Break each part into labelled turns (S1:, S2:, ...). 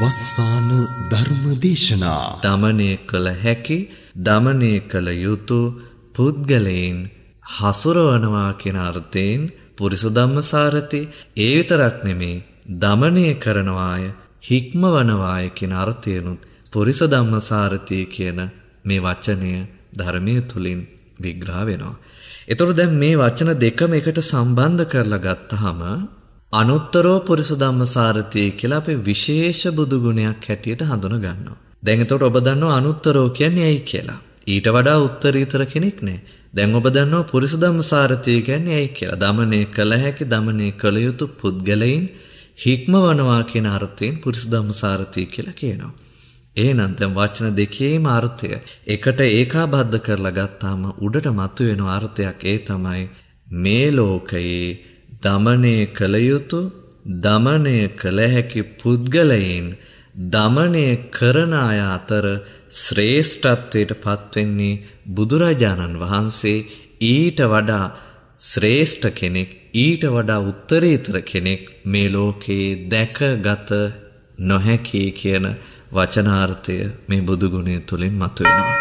S1: වස්සාන ධර්මදේශනා දමනය කළ හැකි දමනය කළ යුතු පුද්ගලයින් හසුරවනවා කියෙන අර්ථයෙන් පුරිසු ධම්මසාරති ඒ විතරක් නෙමේ දමනය කරනවාය හික්මවනවාය කියෙන අර්ථයනුත් පුරිස ධම්මසාරතිය කියන මේ වචනය ධර්මය තුළින් විග්‍රහ වෙනවා. එතුොර දැන් මේ වචන දෙකම එකට සම්බන්ධ කරලා ගත්තහම අනුත්තරෝ පුරිසු ධම්මසාරතිය කියලා අපේ විශේෂ බුදු ගුණයක් හැටියට හඳුන ගන්නවා. දැන් එතකොට ඔබ දන්නවා අනුත්තරෝ කියන්නේ ඇයි කියලා. ඊට වඩා උත්තරීතර කෙනෙක් නෑ. දැන් ඔබ දන්නවා පුරිසු ධම්මසාරතිය කියන්නේ ඇයි කියලා. দমনය කළ හැකි দমনය කළ යුතු පුද්ගලයින් හික්මවනවා කියන අර්ථයෙන් පුරිසු ධම්මසාරතිය කියලා කියනවා. එහෙනම් දැන් වචන දෙකේම අර්ථය එකට ඒකාබද්ධ කරලා ගත්තාම උඩට මතුවෙන අර්ථයක් ඒ තමයි මේ ලෝකයේ දමනය කළ යුතු දමනය කළ හැකි පුද්ගලයින් දමනය කරන අය අතර ශ්‍රේෂ්ඨත්වයට පත්වෙන්නේ බුදුරජාණන් වහන්සේ ඊට වඩා ශ්‍රේෂ්ඨ කෙනෙක් ඊට වඩා උත්තරීතර කෙනෙක් මේ ලෝකයේ දැකගත නොහැකි කියන වචනාර්ථය මේ බුදුගුණය
S2: තුළින් මතුවෙනවා.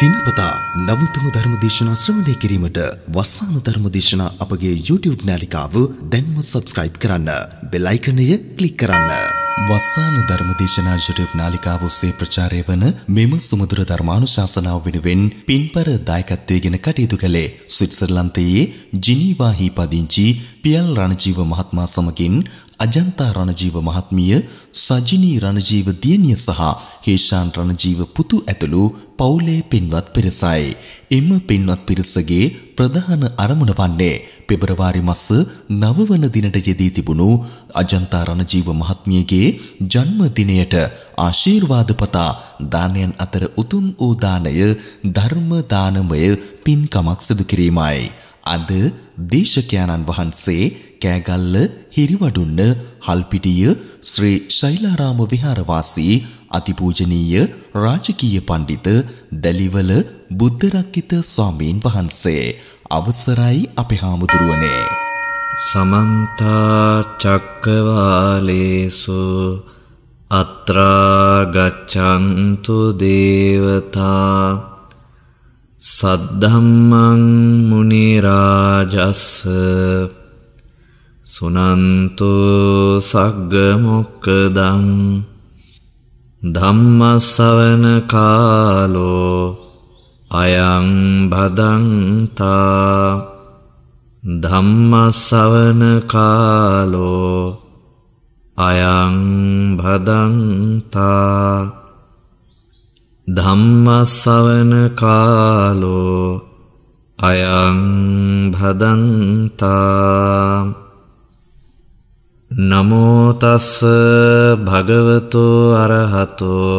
S2: දිනපතා නවතම ධර්ම දේශනා ශ්‍රවණය කිරීමට වස්සාන ධර්ම දේශනා අපගේ YouTube නාලිකාව දැන්ම subscribe කරන්න. බෙල් icon එක ක්ලික් කරන්න. වස්සාන ධර්මදේශනා YouTube නාලිකාව ඔස්සේ ප්‍රචාරය වන මෙම සුමధుර ධර්මානුශාසනාව වෙනුවෙන් පින්පර දායකත්වයේගෙන කටයුතු කළේ ස්විට්සර්ලන්තයේ ජිනීවාහි පදිංචි පියල් රණජීව මහත්මයා සමගින් අජන්තා රණජීව මහත්මිය සජිනී රණජීව දියණිය සහ හේෂාන් රණජීව පුතු ඇතුළු පවුලේ පින්වත් පිරිසයි. එම පින්වත් පිරිසගේ ප්‍රධාන අරමුණ වන්නේ පෙබරවාරි මස නවවන දිනට යෙදී තිබුණු අජන්තා රණජීව මහත්මියගේ ජන්මදිනයට ආශීර්වාද පතා දානයන් අතර උතුම් වූ දානය ධර්ම දානමය පින්කමක් සිදු කිරීමයි. අද දේශකයාණන් වහන්සේ කෑගල්ල හිරිවඩුන්න හල්පිටිය ශ්‍රී ශෛලාරාම විහාරවාසී අතිපූජනීය රාජකීය පඬිත දැලිවල බුද්ධරක්කිත ස්වාමීන් වහන්සේ අවසරයි අපි හාමුදුරුවනේ සමන්ත චක්කවාලේසු
S1: අත්‍රා ගච්ඡන්තු දේවතා සද්ධම්මං මුනි රාජස් සුනන්තු සග්ග මොක්කදං ධම්මස්සවන කාලෝ අයං බදන්තා ධම්මසවන කාලෝ අයං බදන්තා ධම්මසවන කාලෝ අයං බදන්තා නමෝතස්ස භගවතෝ අරහතෝ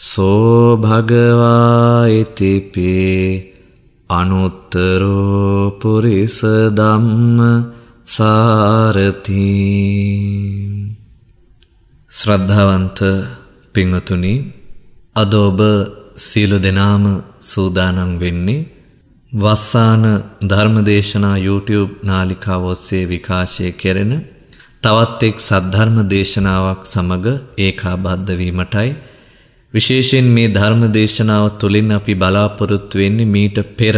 S1: සෝ භගවා ඉතිපි අනුත්තරෝ පුරිස ධම්ම සාරති ශ්‍රද්ධාවන්ත පින්වතුනි අද ඔබ සියලු දෙනාම සූදානම් වෙන්නේ වස්සාන ධර්මදේශනා YouTube නාලිකාව ඔස්සේ විකාශය කෙරෙන තවත් එක් සද්ධර්ම දේශනාවක් සමග ඒකාබද්ධ වීමටයි විශේෂයෙන් මේ ධර්ම දේශනාව තුළින් අපි බලාපොරොත්තුවෙන්නේ මීට පෙර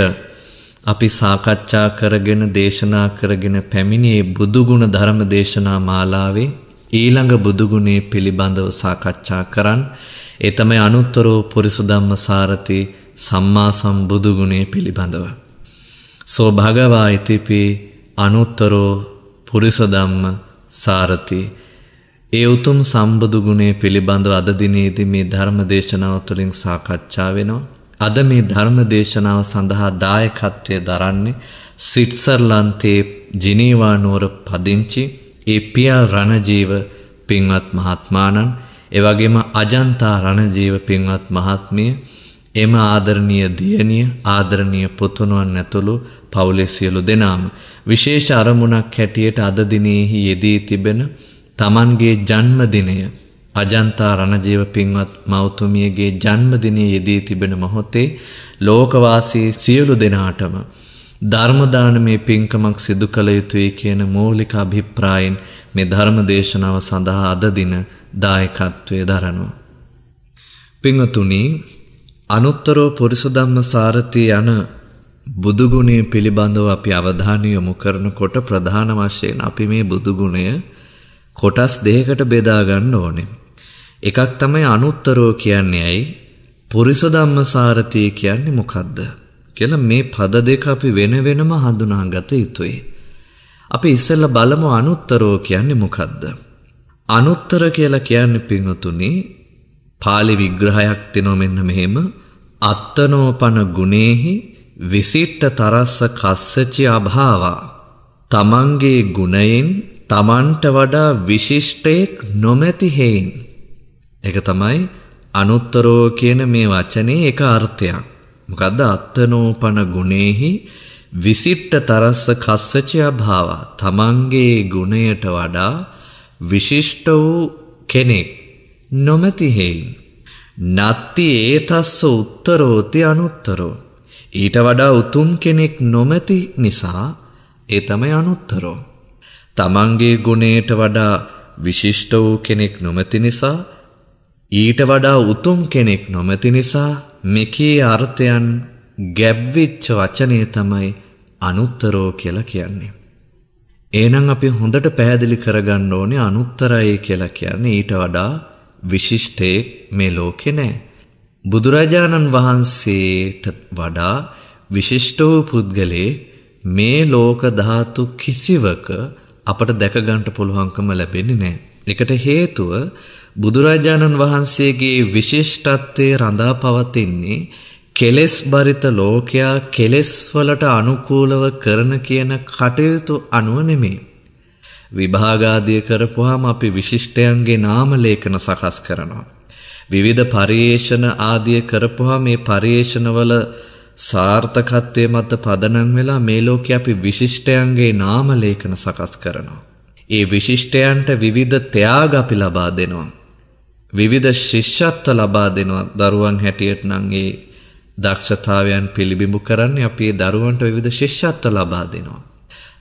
S1: අපි සාකච්ඡා කරගෙන දේශනා කරගෙන පැමිණියේ බුදුගුණ ධර්ම දේශනා මාලාවේ ඊළඟ බුදුගුණේ පිළිබඳව සාකච්ඡා කරන්න ඒ තමයි අනුත්තරෝ පුරිසු ධම්ම සාරති සම්මා සම්බුදුගුණේ පිළිබඳව. සෝ භගවා ඉතිපි අනුත්තරෝ පුරිස ධම්ම සාරති ඒ උතුම් සම්බුදු ගුණය පිළිබඳව අද දිනේදී මේ ධර්ම දේශනාව තුළින් සාකච්ඡා වෙනවා. අද මේ ධර්ම දේශනාව සඳහා දායකත්වය දරන්නේ සිට්සර්ලන්තයේ ජිනීවා නුවර පදිංචි ඒ පියල් රණජීව පින්වත් මහත්මාණන් එවැගේම අජන්තා රණජීව පින්වත් මහත්මිය එම ආදරණීය දියණිය ආදරණීය පුතුණුවන් ඇතුළු පවුලේ සියලු දෙනාම විශේෂ අරමුණක් හැටියට අද දිනෙහි යෙදී තිබෙන තමන්ගේ ජන්මදිනය අජන්තා රණජීව පින්වත් මෞතුමියගේ ජන්මදිනය යෙදී තිබෙන මොහොතේ ලෝකවාසී සියලු දෙනාටම ධර්මදානමේ පින්කමක් සිදු කළ යුතුයි කියන මූලික අභිප්‍රායෙන් මේ ධර්ම දේශනාව සඳහා අද දින දායකත්වය දරනවා. පිංහතුනි අනුත්තරෝ පුරිසුදම්ම සාරථී යන බුදුගුණය පිළිබඳව අපි අවධානය යොමු කරනකොට ප්‍රධාන වශයෙන් අපි මේ බුදුගුණය කොටස් දෙකකට බෙදා ගන්න ඕනේ. එකක් තමයි අනුත්තරෝ කියන්නේ ඇයි? පුරිස ධම්මසාරතිය කියන්නේ මොකද්ද? කියලා මේ පද දෙක අපි වෙන වෙනම හඳුනාගත යුතුයි. අපි ඉස්සෙල්ලා බලමු අනුත්තරෝ කියන්නේ මොකද්ද? අනුත්තර කියලා කියන්නේ පින්වතුනි පාලි විග්‍රහයක් තිනෝ මෙන්න මෙහෙම අත්තනෝපන ගුණේහි විසිට්ට තරස්ස කස්සචි අභාවා තමන්ගේ ගුණයෙන් තමන්ට වඩා විශිෂ්ටයෙක් නොමැති හේයින්. එක තමයි අනුත්තරෝ කියන මේ වචනේ එක අර්ථයක්. මොකද්ද අත්තනෝපන ගුණේහි විසිට්ට තරස්ස කස්සචය භාවා තමන්ගේ ගුණයට වඩා විශිෂ්ට වූ කෙනෙක් නොමැති හේයින්. නත්ති ඒ තස්ස උත්තරෝති අනුත්තරෝ. ඊට වඩා උතුම් කෙනෙක් නොමැති නිසා ඒ තමයි අනුත්තරෝ. තමන්ගේ ගුණයට වඩා විශිෂ්ට වූ කෙනෙක් නොමැති නිසා ඊට වඩා උතුම් කෙනෙක් නොමැති නිසා මෙකී අර්ථයන් ගැබ්විච්ච වචනය තමයි අනුත්තරෝ කියලා කියන්නේ. ඒනම් අපි හොඳට පැහැදිලි කරගන්න ඕනේ අනුත්තරයි කියලා කියන්නේ ඊට වඩා විශිෂ්ටයෙක් මේ ලෝකෙ නෑ. බුදුරජාණන් වහන්සේට වඩා විශිෂ්ට වූ පුද්ගලයේ මේ ලෝක ධාතු කිසිවක අපට දැකගන්ට පුළුවන්කම ලැබෙන්නේ නෑ. එකට හේතුව බුදුරජාණන් වහන්සේගේ විශිෂ්ටත්වය රඳා පවතින්නේ කෙලෙස් බරිත ලෝකයා කෙලෙස්වලට අනුකූලව කරන කියන කටයුතු අනුව නෙමේ. විභාගාදය කරපුහම අපි විශිෂ්ටයන්ගේ නාමලේඛන සකස් කරනවා. විවිධ පරියේෂණ ආදිය කරපුහා මේ පරියේෂණවල සාර්ථකත්වය මත පදනං වෙලා මේ ලෝකෙ අපි විශිෂ්ටයන්ගේ නාමලේඛන සකස් කරනවා. ඒ විශිෂ්ටයන්ට විවිධ ත්‍යාග අපි ලබා දෙනවා. විවිධ ශිෂ්‍යත්ව ලබා දෙනවා දරුවන් හැටියට නම් ඒ දක්ෂතාවයන් පිළිබිඹු කරන්නේ අපි ඒ දරුවන්ට විවිධ ශිෂ්‍යත්ව ලබා දෙනවා.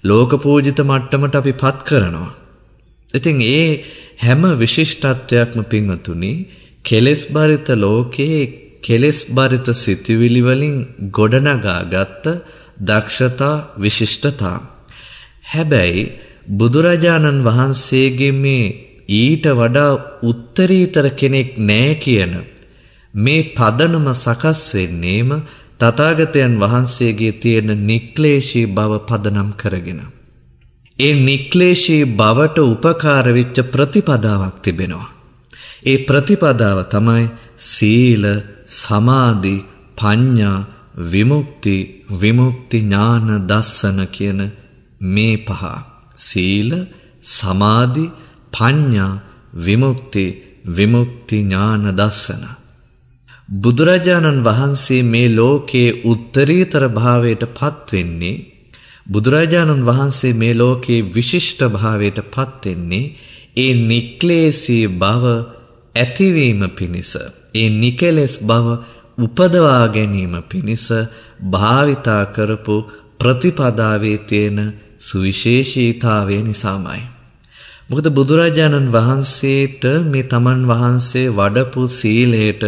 S1: ලෝක පූජිත මට්ටමට අපි පත් කරනවා. ඉතින් ඒ හැම විශිෂ්ටත්වයක්ම පින්වතුනි කෙලෙස් බරිත ලෝකයේ කෙලෙස් බරිත සිතිවිලිවලින් ගොඩනගා ගත්ත දක්ෂතා විශිෂ්ටතා. හැබැයි බුදුරජාණන් වහන්සේගේ මේ ඊට වඩා උත්තරීතර කෙනෙක් නෑ කියන. මේ පදනම සකස් වෙන්නේම තථාගතයන් වහන්සේගේ තියෙන නික්ලේශී බව පදනම් කරගෙන. ඒ නික්ලේශී බවට උපකාර වෙච්ච ප්‍රතිපදාවක් තිබෙනවා. ඒ ප්‍රතිපදාව තමයි සීල සමාධි පඤ්ඥා විමුක්ති විමුක්ති ඥාන දස්සන කියන මේ පහ. සීල සමාධි පඤ්ඥා විමුක්ති විමුක්ති ඥාන දස්සන. බුදුරජාණන් වහන්සේ මේ ලෝකයේ උත්තරීතර භාවයට පත්වෙන්නේ බුදුරජාණන් වහන්සේ මේ ලෝකයේ විශිෂ්ට භාවයට පත්වෙන්නේ ඒ නික්ලේසී බව ඇතිවීම පිණිස ඒ නිකෙලෙස් බව උපදවා ගැනීම පිණිස භාවිතා කරපු ප්‍රතිපදාවේ තියෙන සුවිශේෂීතාවය නිසාමයි. මොකද බුදුරජාණන් වහන්සේට මේ තමන් වහන්සේ වඩපු සීලයට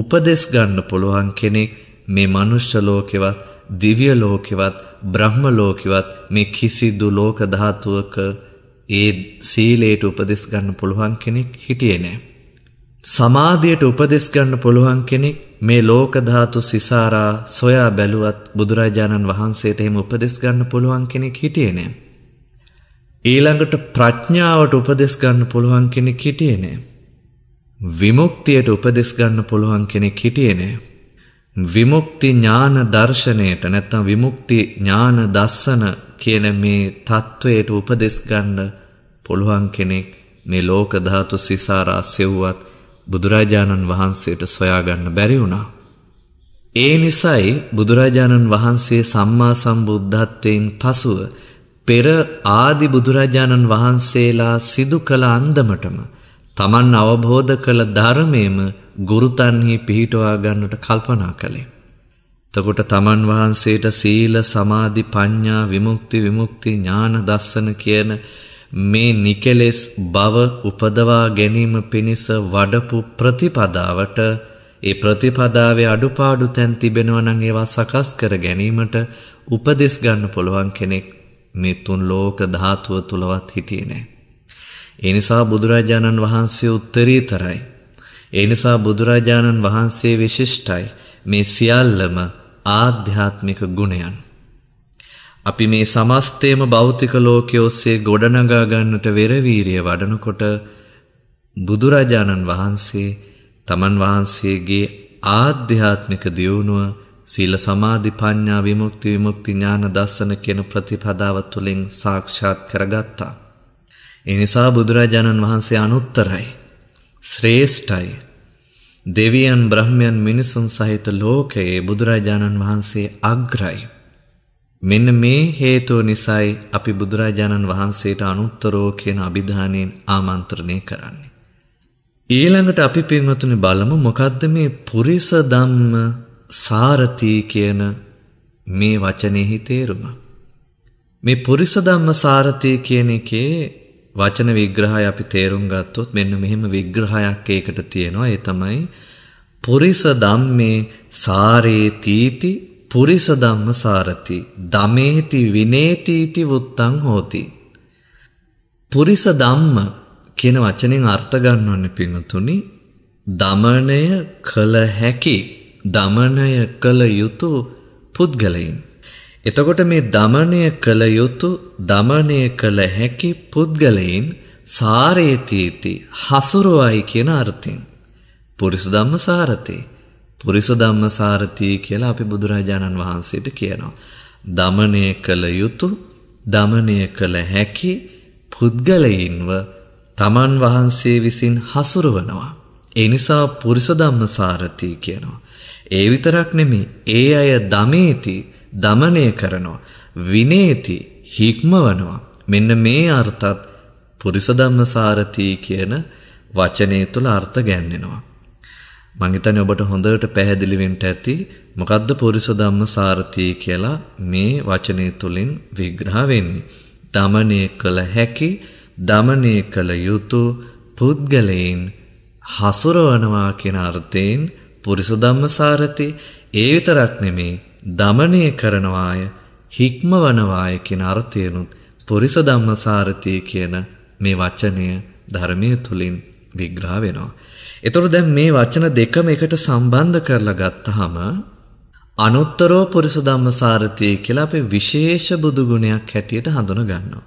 S1: උපදෙස් ගන්න පුළුවන් කෙනෙක් මේ මනුෂ්‍ය ලෝකෙවත් දිව්‍ය ලෝකෙවත් බ්‍රහ්ම ලෝකෙවත් මේ කිසිදු ලෝක ධාතුවක ඒ සීලයට උපදෙස් ගන්න පුළුවන් කෙනෙක් හිටියේ නෑ. සමාධියට උපදෙස් ගන්න පුළුවන් කෙනෙක් මේ ලෝක ධාතු සිසාරා සොයා බැලුවත් බුදුරජාණන් වහන්සේට එහෙම උපදෙස් ගන්න පුළුවන් කෙනෙක් හිටියේ නෑ. ඊළඟට ප්‍රඥාවට උපදෙස් ගන්න පුළුවන් කෙනෙක් හිටියේ නෑ. විමුක්තියට උපදෙස් ගන්න පුළුවන් කෙනෙක් හිටියේ නෑ. විමුක්ති ඥාන දර්ශනයට නැත්තම් විමුක්ති ඥාන දස්සන කියන මේ තත්ත්වයට උපදෙස් ගන්න පුළුවන් කෙනෙක් මේ ලෝක ධාතු සිසාරා සෙව්වත් බුදුරජාණන් වහන්සේට සොයාගන්න බැරි වුණා. ඒ නිසයි බුදුරජාණන් වහන්සේ සම්මා සම්බුද්ධත්වයෙන් පසුව පෙර ආදි බුදුරජාණන් වහන්සේලා සිදු කළ අන්දමටම තමන් අවබෝධ කළ ධර්මයම ගුරුතන්හි පිහිටවා ගන්නට කල්පනා කළේ. තකොට තමන් වහන්සේට සීල සමාධි පඤ්ඥා විමුක්ති විමුක්ති ඥාන දස්සන කියන මේ නිකෙලෙස් බව උපදවා ගැනීම පිණිස වඩපු ප්‍රතිපදාවට ඒ ප්‍රතිපදාවේ අඩුපාඩු තැන් තිබෙනවා නම් ඒවා සකස් කර ගැනීමට උපදෙස් ගන්න පුළුවන් කෙනෙක් මේ තුන් ලෝක ධාතුව තුලවත් හිටියේ නැහැ. ඒ නිසා බුදුරජාණන් වහන්සේ උත්තරීතරයි. ඒ නිසා බුදුරජාණන් වහන්සේ විශිෂ්ටයි. මේ සියල්ලම ආධ්‍යාත්මික ගුණයන්. අපි මේ සමස්තේම භෞතික ලෝකය ඔස්සේ ගොඩනගා ගන්නට වෙරවීරිය වඩනකොට බුදුරජාණන් වහන්සේ තමන් වහන්සේගේ ආධ්‍යාත්මික දියුණුව සීල සමාධි ප්‍රඥා විමුක්ති විමුක්ති ඥාන දර්ශන කියන ප්‍රතිපදාව තුළින් සාක්ෂාත් කරගත්තා. ඒ නිසා බුදුරජාණන් වහන්සේ අනුත්තරයි ශ්‍රේෂ්ඨයි දෙවියන් බ්‍රහ්මයන් මිනිසුන් සහිත ලෝකයේ බුදුරජාණන් වහන්සේ අග්‍රයි. මෙන්න මේ හේතුව නිසයි අපි බුදුරජාණන් වහන්සේට අනුත්තරෝ කියන අභිධානයෙන් ආමන්ත්‍රණය කරන්නේ. ඊළඟට අපි පින්වතුනි බලමු මොකද්ද මේ පුරිස ධම්ම සාරති කියන මේ වචනයෙහි තේරුම. මේ පුරිස ධම්ම සාරති කියන එකේ වචන විග්‍රහය අපි තේරුම් ගත්තොත් මෙන්න මෙහෙම විග්‍රහයක් ඒකට තියෙනවා ඒ තමයි පුරිස ධම්මේ සාරේ තීති පුරිස ධම්ම සාරති දමේති විනේතිති වුත්තං හෝති පුරිස ධම්ම කියන වචනෙන් අර්ථ ගන්නවන්නේ පින්තුනි දමණය කළ හැකි දමණය කළ යුතු පුද්ගලයින් එතකොට මේ දමණය කළ යුතු දමණය කළ හැකි පුද්ගලයින් සාරේතීති හසුරුවයි කියන අර්ථයෙන් පුරිස ධම්ම සාරතේ පුරිස ධම්මසාරතිී කියලා අපි බුදුරජාණන් වහන්සේට කියනවා. දමනය කළ යුතු දමනය කළ හැකි පුද්ගලයින්ව තමන් වහන්සේ විසින් හසුරුවනවා. එනිසා පුරිසදම්ම සාරතිී කියනවා. ඒ විතරක් නෙමි ඒ අය දමේති දමනය කරනවා. විනේති හික්මවනවා. මෙන්න මේ අර්ථත් පුරිසදම්ම සාරතිී කියන වචනය තුළ අර්ථ ගැන්නෙනවා. මංහිතන ඔබට හොඳට පැහැදිලිවෙන්ට ඇති මොකද්ද පොරිසදම්ම සාරථී කියලා මේ වචනය තුළින් විග්‍රහවෙන්නේ. දමනය කළ හැකි දමනය කළ යුතු පුද්ගලයින් හසුරවනවා කියෙන අර්ථයෙන් පුරිසුදම්ම සාරති ඒ විතරක් නෙමේ දමනය කරනවාය හික්මවනවාය කියෙන අර්ථයනුත් පුරිසදම්ම සාරතිය කියන මේ වචනය ධර්මය තුළින් විග්‍රහ වෙනවා. එතකොට දැන් මේ වචන දෙකම එකට සම්බන්ධ කරලා ගත්තාම අනුත්තරෝ පුරිස ධම්මසාරතිය කියලා අපේ විශේෂ බුදු ගුණයක් හැටියට හඳුන ගන්නවා.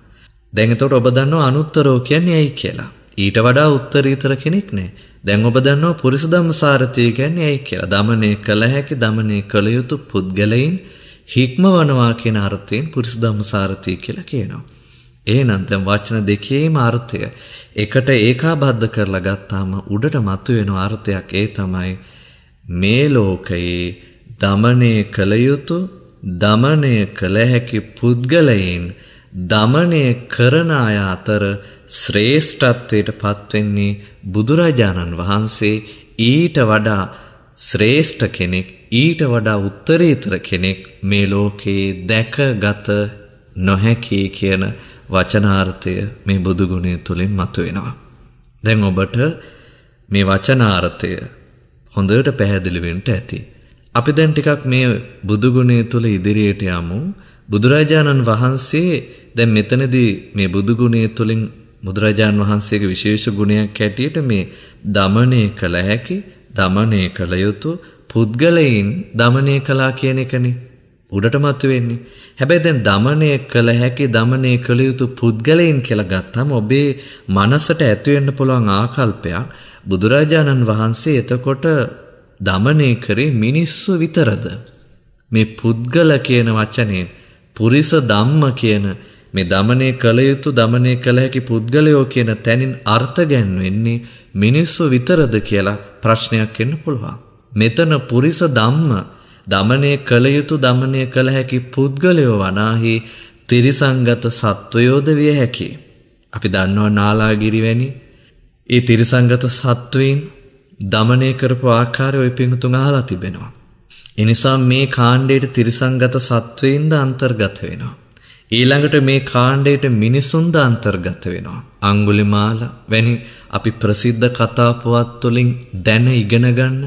S1: දැන් එතකොට ඔබ දන්නවා අනුත්තරෝ කියන්නේ ඇයි කියලා. ඊට වඩා උත්තරීතර කෙනෙක් නෑ. දැන් ඔබ දන්නවා පුරිස ධම්මසාරතිය කියන්නේ ඇයි කියලා. দমনය කළ හැකි, দমনය කළ යුතු පුද්ගලයින් හික්මවනවා කියන අර්ථයෙන් පුරිස ධම්මසාරතිය කියලා කියනවා. ඒනන්තම් වචන දෙකේම අර්ථය එකට ඒකාබද්ධ කරලා ගත්තාම උඩට මතුවෙන අර්ථයක් ඒ තමයි මේ ලෝකයේ දමනය කළ යුතු දමනය කළ හැකි පුද්ගලයින් දමනය කරන අය අතර ශ්‍රේෂ්ඨත්වයට පත්වෙන්නේ බුදුරජාණන් වහන්සේ ඊට වඩා ශ්‍රේෂ්ඨ කෙනෙක් ඊට වඩා උත්තරීතර කෙනෙක් මේ ලෝකයේ දැකගත නොහැකි කියන වචනාර්ථය මේ බුදුගුණය තුළින් මතුවෙනවා. දැන් ඔබට මේ වචනාර්ථය හොඳට පැහැදිලිවෙන්ට ඇති. අපි දැන් ටිකක් මේ බුදුගුණය තුළ ඉදිරියට යමු බුදුරජාණන් වහන්සේ දැන් මෙතනදී මේ බුදුගුණය තුළින් බුදුරජාණන් වහන්සේගේ විශේෂ ගුණයක් හැටියට මේ දමනය කළ හැකි දමනය කළ යුතු පුද්ගලයින් දමනය කලා කියන එකනේ උඩටමත්තු වෙන්නේ. හැබැයි දැන් দমনය කළ හැකි দমনය කළ යුතු පුද්ගලයන් කියලා ගත්තම ඔබේ මනසට ඇති වෙන්න පුළුවන් ආකල්පයක් බුදුරජාණන් වහන්සේ එතකොට দমনය කරේ මිනිස්සු විතරද? මේ පුද්ගල කියන වචනේ පුරිස ධම්ම කියන මේ দমনය කළ යුතු দমনය කළ හැකි පුද්ගලයෝ කියන තැනින් අර්ථ ගැන්වෙන්නේ මිනිස්සු විතරද කියලා ප්‍රශ්නයක් එන්න පුළුවන්. මෙතන පුරිස ධම්ම දමනය කළ යුතු දමනය කළ හැකි පුද්ගලයෝ වනාහි තිරිසංගත සත්වයෝද විය හැකි. අපි දන්නවා නාලාගිරිවැනි ඒ තිරිසංගත සත්වයින් දමනය කරපු ආකාරය ඔය පිංහතුන් අහලා තිබෙනවා. එනිසා මේ කාණ්ඩයට තිරිසංගත සත්වයින්ද අන්තර්ගත වෙනවා. ඊළඟට මේ කාණ්ඩයට මිනිසුන්ද අන්තර්ගත වෙනවා. අංගුලිමාල වැනි අපි ප්‍රසිද්ධ කතාපුවත් තුළින් දැන ඉගෙනගන්න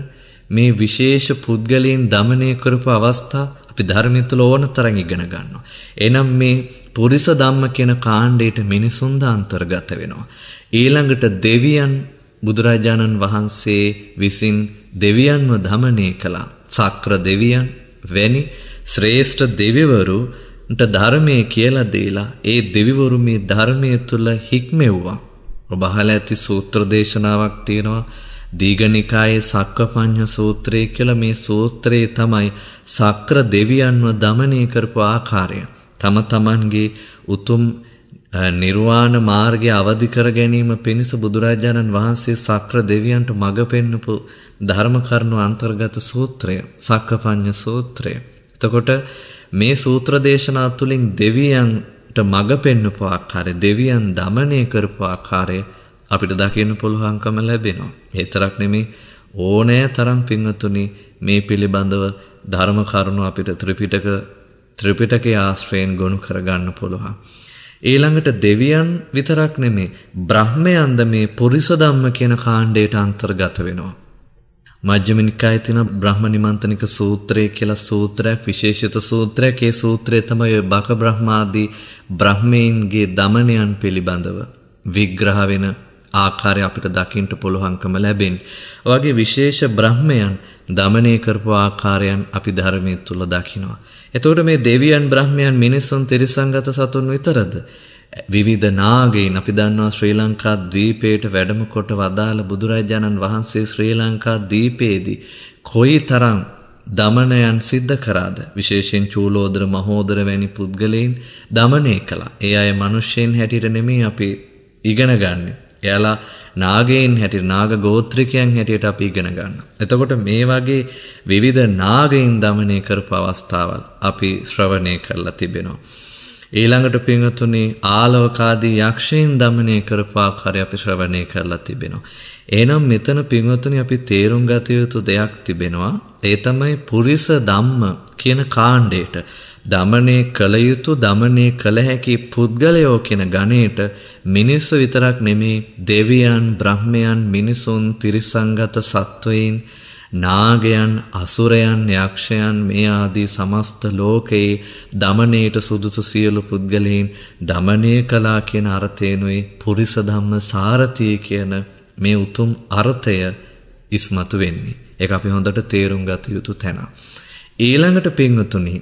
S1: මේ විශේෂ පුද්ගලයන් දමනය කරපු අවස්ථා අපි ධර්මය තුළ ඕන තරම් ඉගෙන ගන්නවා. එනම් මේ පුරිස ධම්ම කියන කාණ්ඩයට මිනිසුන් ද අන්තර්ගත වෙනවා. ඊළඟට දෙවියන් බුදුරජාණන් වහන්සේ විසින් දෙවියන්ව දමනය කළා. සක්‍ර දෙවියන් වැනි ශ්‍රේෂ්ඨ දෙවිවරුන්ට ධර්මය කියලා දීලා ඒ දෙවිවරු මේ ධර්මය තුල හික්මෙව්වා. ඔබ අහලා ඇති සූත්‍ර දේශනාවක් තියෙනවා. දීගනිකායේ සක්කපඤ්ඤ සූත්‍රය කියලා මේ සූත්‍රයේ තමයි සක්‍ර දෙවියන්ව দমনය කරපු ආකාරය. තම තමන්ගේ උතුම් නිර්වාණ මාර්ගය අවදි කර ගැනීම පිණිස බුදුරජාණන් වහන්සේ සක්‍ර දෙවියන්ට මඟ පෙන්වපු ධර්ම කරුණු අන්තර්ගත සූත්‍රය සක්කපඤ්ඤ සූත්‍රය. එතකොට මේ සූත්‍ර දේශනා තුලින් දෙවියන්ට මඟ පෙන්වපු ආකාරය දෙවියන් দমনය කරපු ආකාරය අපිට දකින්න පුළුවන්කම ලැබෙනවා. හේතරක් නෙමේ ඕනෑ තරම් පින්වතුනි මේ පිළිබඳව ධර්ම කරුණු අපිට ත්‍රිපිටක ත්‍රිපිටකයේ ආශ්‍රයෙන් ගොනු කරගන්න පුළුවන්. ඊළඟට දෙවියන් විතරක් නෙමේ බ්‍රහ්මයන්ද මේ පුරිස ධම්ම කියන කාණ්ඩයට අන්තර්ගත වෙනවා. මජ්ක්‍ධිම නිකායේ තියෙන බ්‍රහ්ම නිමන්තනික සූත්‍රය කියලා සූත්‍රයක් විශේෂිත සූත්‍රයක්. ඒ සූත්‍රය තමයි ඔය බක බ්‍රහ්මාදී බ්‍රහ්මීන්ගේ දමනයන් පිළිබඳව විග්‍රහ වෙන ආකාරය අපිට දකිින්ට පුළුවන්කම ලැබෙන්. වගේ විශේෂ බ්‍රහ්මයන් දමනය කරපු ආකාරයන් අපි ධර්මය තුළ දකිනවා. එතවට මේ දෙවියන් බ්‍රහ්මයන් මිනිස්සුන් තිරිසංගත සතුන් විතරද. විවිධ නාගයින් අපි දන්නවා ශ්‍රී ලංකා දීපේට වැඩම කොට වදාළ බුදුරජාණන් වහන්සේ ශ්‍රී ලංකා දීපේදී. කොයි තරං දමනයන් සිද්ධ කරාද විශේෂයෙන් චූලෝදර මහෝදර වැනි පුද්ගලයින් දමනය කළා ඒ අය මනුෂ්‍යයෙන් හැටිට නෙමේ අපි ඉගෙන ගන්න එයාලා නාගයෙන් හැටියට නාග ගෝත්‍රිකයන් හැටියට අපි ඉගෙන ගන්න. එතකොට මේ වගේ විවිධ නාගයින් দমনය කරපු අවස්ථාවල් අපි ශ්‍රවණය කරලා තිබෙනවා. ඊළඟට පින්වතුනි ආලවකාදී යක්ෂයන් দমনය කරපු ආකාරය අපි ශ්‍රවණය කරලා තිබෙනවා. එහෙනම් මෙතන පින්වතුනි අපි තේරුම් ගත යුතු දෙයක් තිබෙනවා. ඒ තමයි පුරිස ධම්ම කියන කාණ්ඩයට දමනය කළ යුතු දමනය කළ හැකි පුද්ගලයෝ කියන ගණයට මිනිස්සු විතරක් නෙමේ දෙවියන් බ්‍රහ්මයන් මිනිසුන් තිරිසංගත සත්වයින් නාගයන් අසුරයන් යක්ෂයන් මේ ආදී සමස්ත ලෝකයේ දමනයට සුදුසු සියලු පුද්ගලයින් දමනය කලා කියන අර්ථයනුයි පුරිස ධම්ම සාරතිය කියන මේ උතුම් අර්ථය ඉස්මතු වෙන්නේ. ඒක අපි හොඳට තේරුම් ගත යුතු තැන. ඊළඟට පින්වතුනි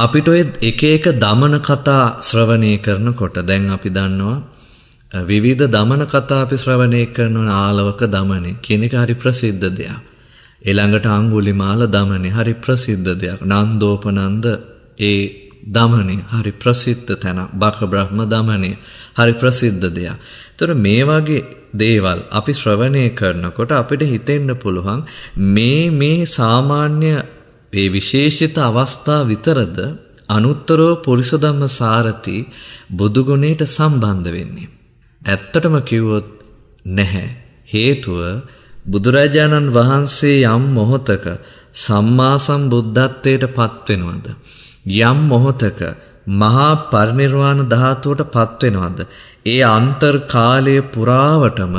S1: අපිට ඔය එක එක දමන කතා ශ්‍රවණය කරනකොට දැන් අපි දන්නවා විවිධ දමන කතා අපි ශ්‍රවණය කරන ආලවක දමනේ කියන එක හරි ප්‍රසිද්ධ දෙයක්. ඊළඟට අඟුලිමාල දමනේ හරි ප්‍රසිද්ධ දෙයක්. නන්දෝපනන්ද ඒ දමනේ හරි ප්‍රසිද්ධ තැන. බක බ්‍රහ්ම දමනේ හරි ප්‍රසිද්ධ දෙයක්. ඒතර මේ වගේ දේවල් අපි ශ්‍රවණය කරනකොට අපිට හිතෙන්න පුළුවන් මේ මේ සාමාන්‍ය මේ විශේෂිත අවස්ථා විතරද අනුත්තරෝ පුරිසදම්ම සාරති බුදුගුණයට සම්බන්ධ වෙන්නේ. ඇත්තටම කිව්වොත් නැහැ. හේතුව බුදුරජාණන් වහන්සේ යම් මොහොතක සම්මා සම්බුද්ධත්වයට පත්වෙනවද. යම් මොහොතක මහා පරිනිර්වාණ ධාතුවට පත්වෙනවද. ඒ අන්තර්කාලය පුරාවටම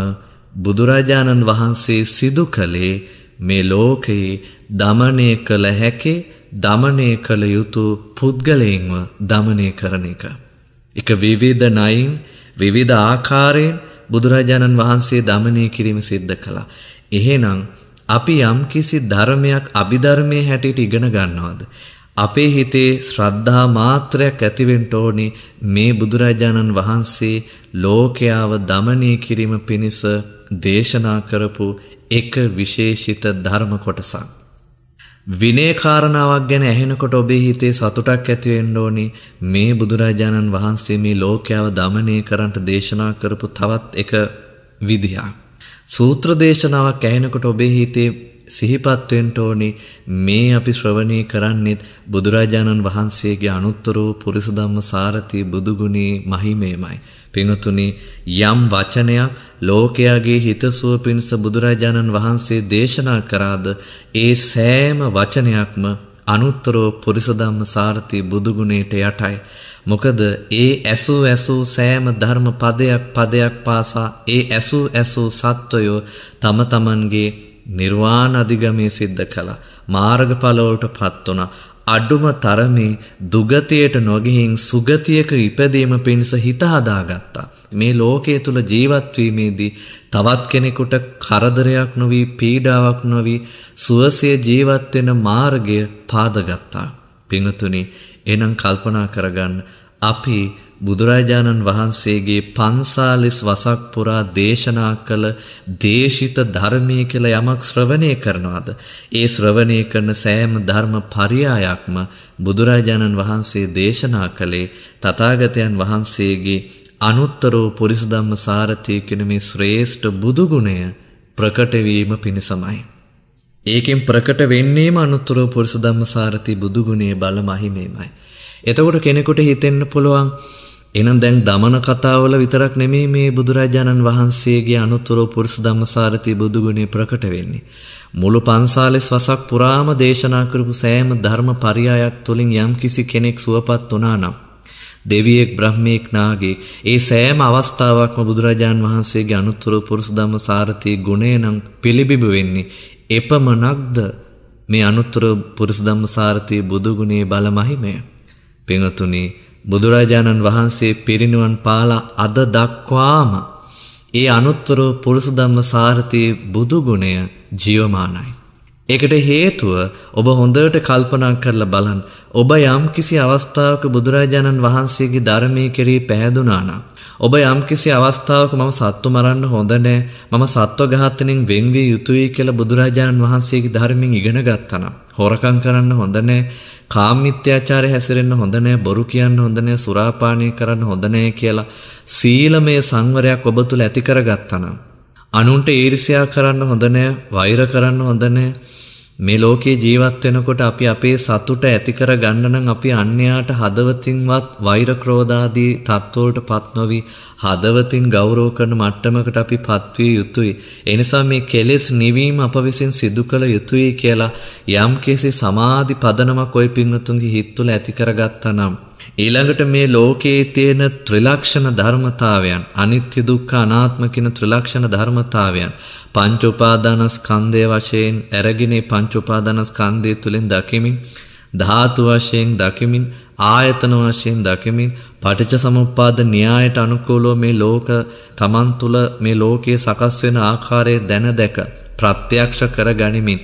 S1: බුදුරජාණන් වහන්සේ සිදු කළේ මේ ලෝකයේ දමනය කළ හැකි දමනය කළ යුතු පුද්ගලයෙන්ව දමනය කරන එක. එක විවිධ නයින් විවිධ ආකාරයෙන් බුදුරජාණන් වහන්සේ දමනය කිරීම සිද්ධ කළා. එහෙනම් අපි යම් කිසි ධර්මයක් අභිධර්මය හැටියට ඉගෙන ගන්නවාද. අපේ හිතේ ශ්‍රද්ධා මාත්‍රයක් ඇතිවෙන්ට ඕනි මේ බුදුරජාණන් වහන්සේ ලෝකයාව දමනය කිරීම පිණිස දේශනා කරපු එක විශේෂිත ධර්ම කොටසක්. විනේකාරණාවක් ගැන ඇහෙනකොට ඔබේ හිතේ සතුටක් ඇතිවෙන්න ඕනි මේ බුදුරජාණන් වහන්සේ මේ ලෝකයාව දමනය කරන්නට දේශනා කරපු තවත් එක විදිහා. සූත්‍ර දේශනාවක් ඇහෙනකොට ඔබේ හිතේ සිහිපත්වෙන්ට ඕනි මේ අපි ශ්‍රවණය කරන්නෙත් බුදුරජාණන් වහන්සේගේ අනුත්තරූ පුරිසදම්ම සාරති බුදුගුණී මහිමේමයි. පිඟතුනි යම් වචනයක් ලෝකයාගේ හිතසුව පිණිස බුදුරජාණන් වහන්සේ දේශනා කරාද ඒ සෑම වචනයක්ම අනුත්තරෝ පුරිසදම්ම සාරථී බුදුගුණයට යටයි. මොකද ඒ ඇසූ ඇසූ සෑම ධර්ම පදයක් පදයක් පාසා ඒ ඇසූ ඇසූ සත්වයෝ තම තමන්ගේ නිර්වාණ අධිගමය සිද්ධ කළ මාර්ගඵලවලට පත්වන අඩුම තරමේ දුගතියට නොගෙහින් සුගතියක ඉපදීම පිණිස හිත හදාගත්තා. මේ ලෝකයේ තුල ජීවත්වීමේදී තවත් කෙනෙකුට කරදරයක් නොවී පීඩාවක් නොවී සුවසේ ජීවත් වෙන මාර්ගය පාදගත්තා. පින්තුනි, එනම් කල්පනා කරගන්න අපි බුදුරජාණන් වහන්සේගේ පන්සාලිස් වසක් පුරා දේශනා කළ දේශිත ධර්මය කියලා යමක් ශ්‍රවණය කරනවාද ඒ ශ්‍රවණය කරන සෑම ධර්ම පරියායක්ම බුදුරජාණන් වහන්සේ දේශනා කළේ තථාගතයන් වහන්සේගේ අනුත්තරෝ පුරිසදම්ම සාරථී කියන මේ ශ්‍රේෂ්ඨ බුදු ගුණය ප්‍රකට වීම පිණිසමයි ඒකෙන් ප්‍රකට වෙන්නේම අනුත්තරෝ පුරිසදම්ම සාරථී බුදු ගුණයේ බල මහිමේමයි එතකොට කෙනෙකුට හිතෙන්න පුළුවන් එහෙනම් දැන් දමන කතාවල විතරක් නෙමෙයි මේ බුදුරජාණන් වහන්සේගේ අනුතර පුරුෂ ධම්මසාරති බුදු ගුණේ ප්‍රකට වෙන්නේ. මුළු පන්සාලෙස් වසක් පුරාම දේශනා කරපු සෑම ධර්ම පරියායක් තුළින් යම්කිසි කෙනෙක් සුවපත් වනා නම්. දෙවියෙක් බ්‍රහ්මයෙක් නාගේ ඒ සෑම අවස්ථාවක්ම බුදුරජාන් වහන්සේගේ අනුතුරු පුරුසදම සාරතිය ගුණය නම් පිළිබිබ වෙන්නේ. එපමනක්ද මේ අනුත්තර පුරුසදම්ම සාරතිය බුදුගුණේ බලමහිමය. පෙඟතුනේ බුදුරජාණන් වහන්සේ පිරිනිවන් පාලා අද දක්වාම ඒ අනුත්තර පුරුසුදම්ම සාරථී බුදුගුණය ජියවමානයි. ඒකට හේතුව ඔබ හොඳට කල්පනා කරලා බලන් ඔබ යම් කිසි අවස්ථාවක බුදුරජාණන් වහන්සේගේ ධර්මය කෙරී පැහැදුනානම්. ඔබ යම් කිසි අවස්ථාවක මම සත්තු මරන්න හොඳනෑ මම සත්ව ඝාතනින් වෙන්වී යුතුයි කියලා බුදුරජාණන් වහන්සේගේ ධර්මයෙන් ඉගෙන ගත්තනම්. හොරකම් කරන්න හොඳ නෑ. කාමිත්‍යාචාරය හැසිරෙන්න හොඳ නෑ. බොරු කියන්න හොඳ නෑ. සුරාපානය කරන්න හොඳ නෑ කියලා සීලමය සංවරයක් ඔබ තුල ඇති කරගත්තා නම් අනුන්ට ඊර්ෂ්‍යා කරන්න හොඳ නෑ. වෛර කරන්න හොඳ නෑ. මේ ලෝකේ ජීවත් වෙනකොට අපි අපේ සතුට ඇති කර ගන්න නම් අපි අන්‍යයාට හදවතින්වත් වෛර ක්‍රෝධාදී තත්ත්වවලට පත් නොවි හදවතින් ගෞරව කරන මට්ටමකට අපි පත්විය යුතුයි. ඒ නිසා මේ කෙලෙස් නිවීම අප විසින් සිදු කළ යුතුයි කියලා යම්කිසි සමාධි පදනමක් ওই පින්වතුන්ගේ හිත් තුළ ඇති කරගත්තා නම් ඊළඟට මේ ලෝකයේ තියෙන ත්‍රිලක්ෂණ ධර්මතාවයන් අනිත්‍ය දුක්ඛ අනාත්ම කියන ත්‍රිලක්ෂණ ධර්මතාවයන් පංච උපාදානස්කන්ධය වශයෙන් ඇරගෙන පංච උපාදානස්කන්ධය තුලින් දකිමින් ධාතු වශයෙන් දකිමින් ආයතන වශයෙන් දකිමින් පටිච්ච සමුප්පාද න්‍යායට අනුකූලව මේ ලෝක තමන් තුල මේ ලෝකයේ සකස් වෙන ආකාරය දැන දැක ප්‍රත්‍යක්ෂ කරගනිමින්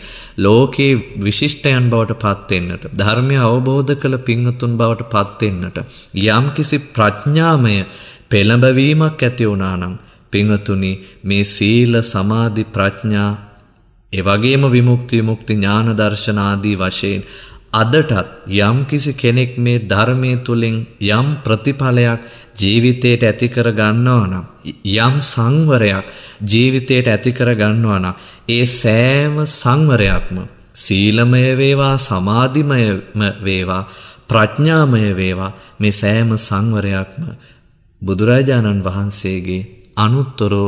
S1: ලෝකයේ විශිෂ්ටයන් බවට පත්වෙන්නට ධර්මය අවබෝධ කළ පිංහතුන් බවට පත්වෙන්නට යම් කිසි ප්‍රඥාමය පෙළඹවීමක් ඇති වුණානම් පිංහතුනි මේ සීල සමාධි ප්‍රඥා එවගේම විමුක්ති මුක්ති ඥාන දර්ශනාදී වශයෙන් අදටත් යම්කිසි කෙනෙක් මේ ධර්මය තුළින් යම් ප්‍රතිඵලයක් ජීවිතයට ඇතිකර ගන්නවා නම් යම් සංවරයක් ජීවිතයට ඇතිකර ගන්නවා නම් ඒ සෑම සංවරයක්ම සීලමය වේවා සමාධිමයම වේවා ප්‍රඥාමය වේවා මේ සෑම සංවරයක්ම බුදුරජාණන් වහන්සේගේ අනුත්තරෝ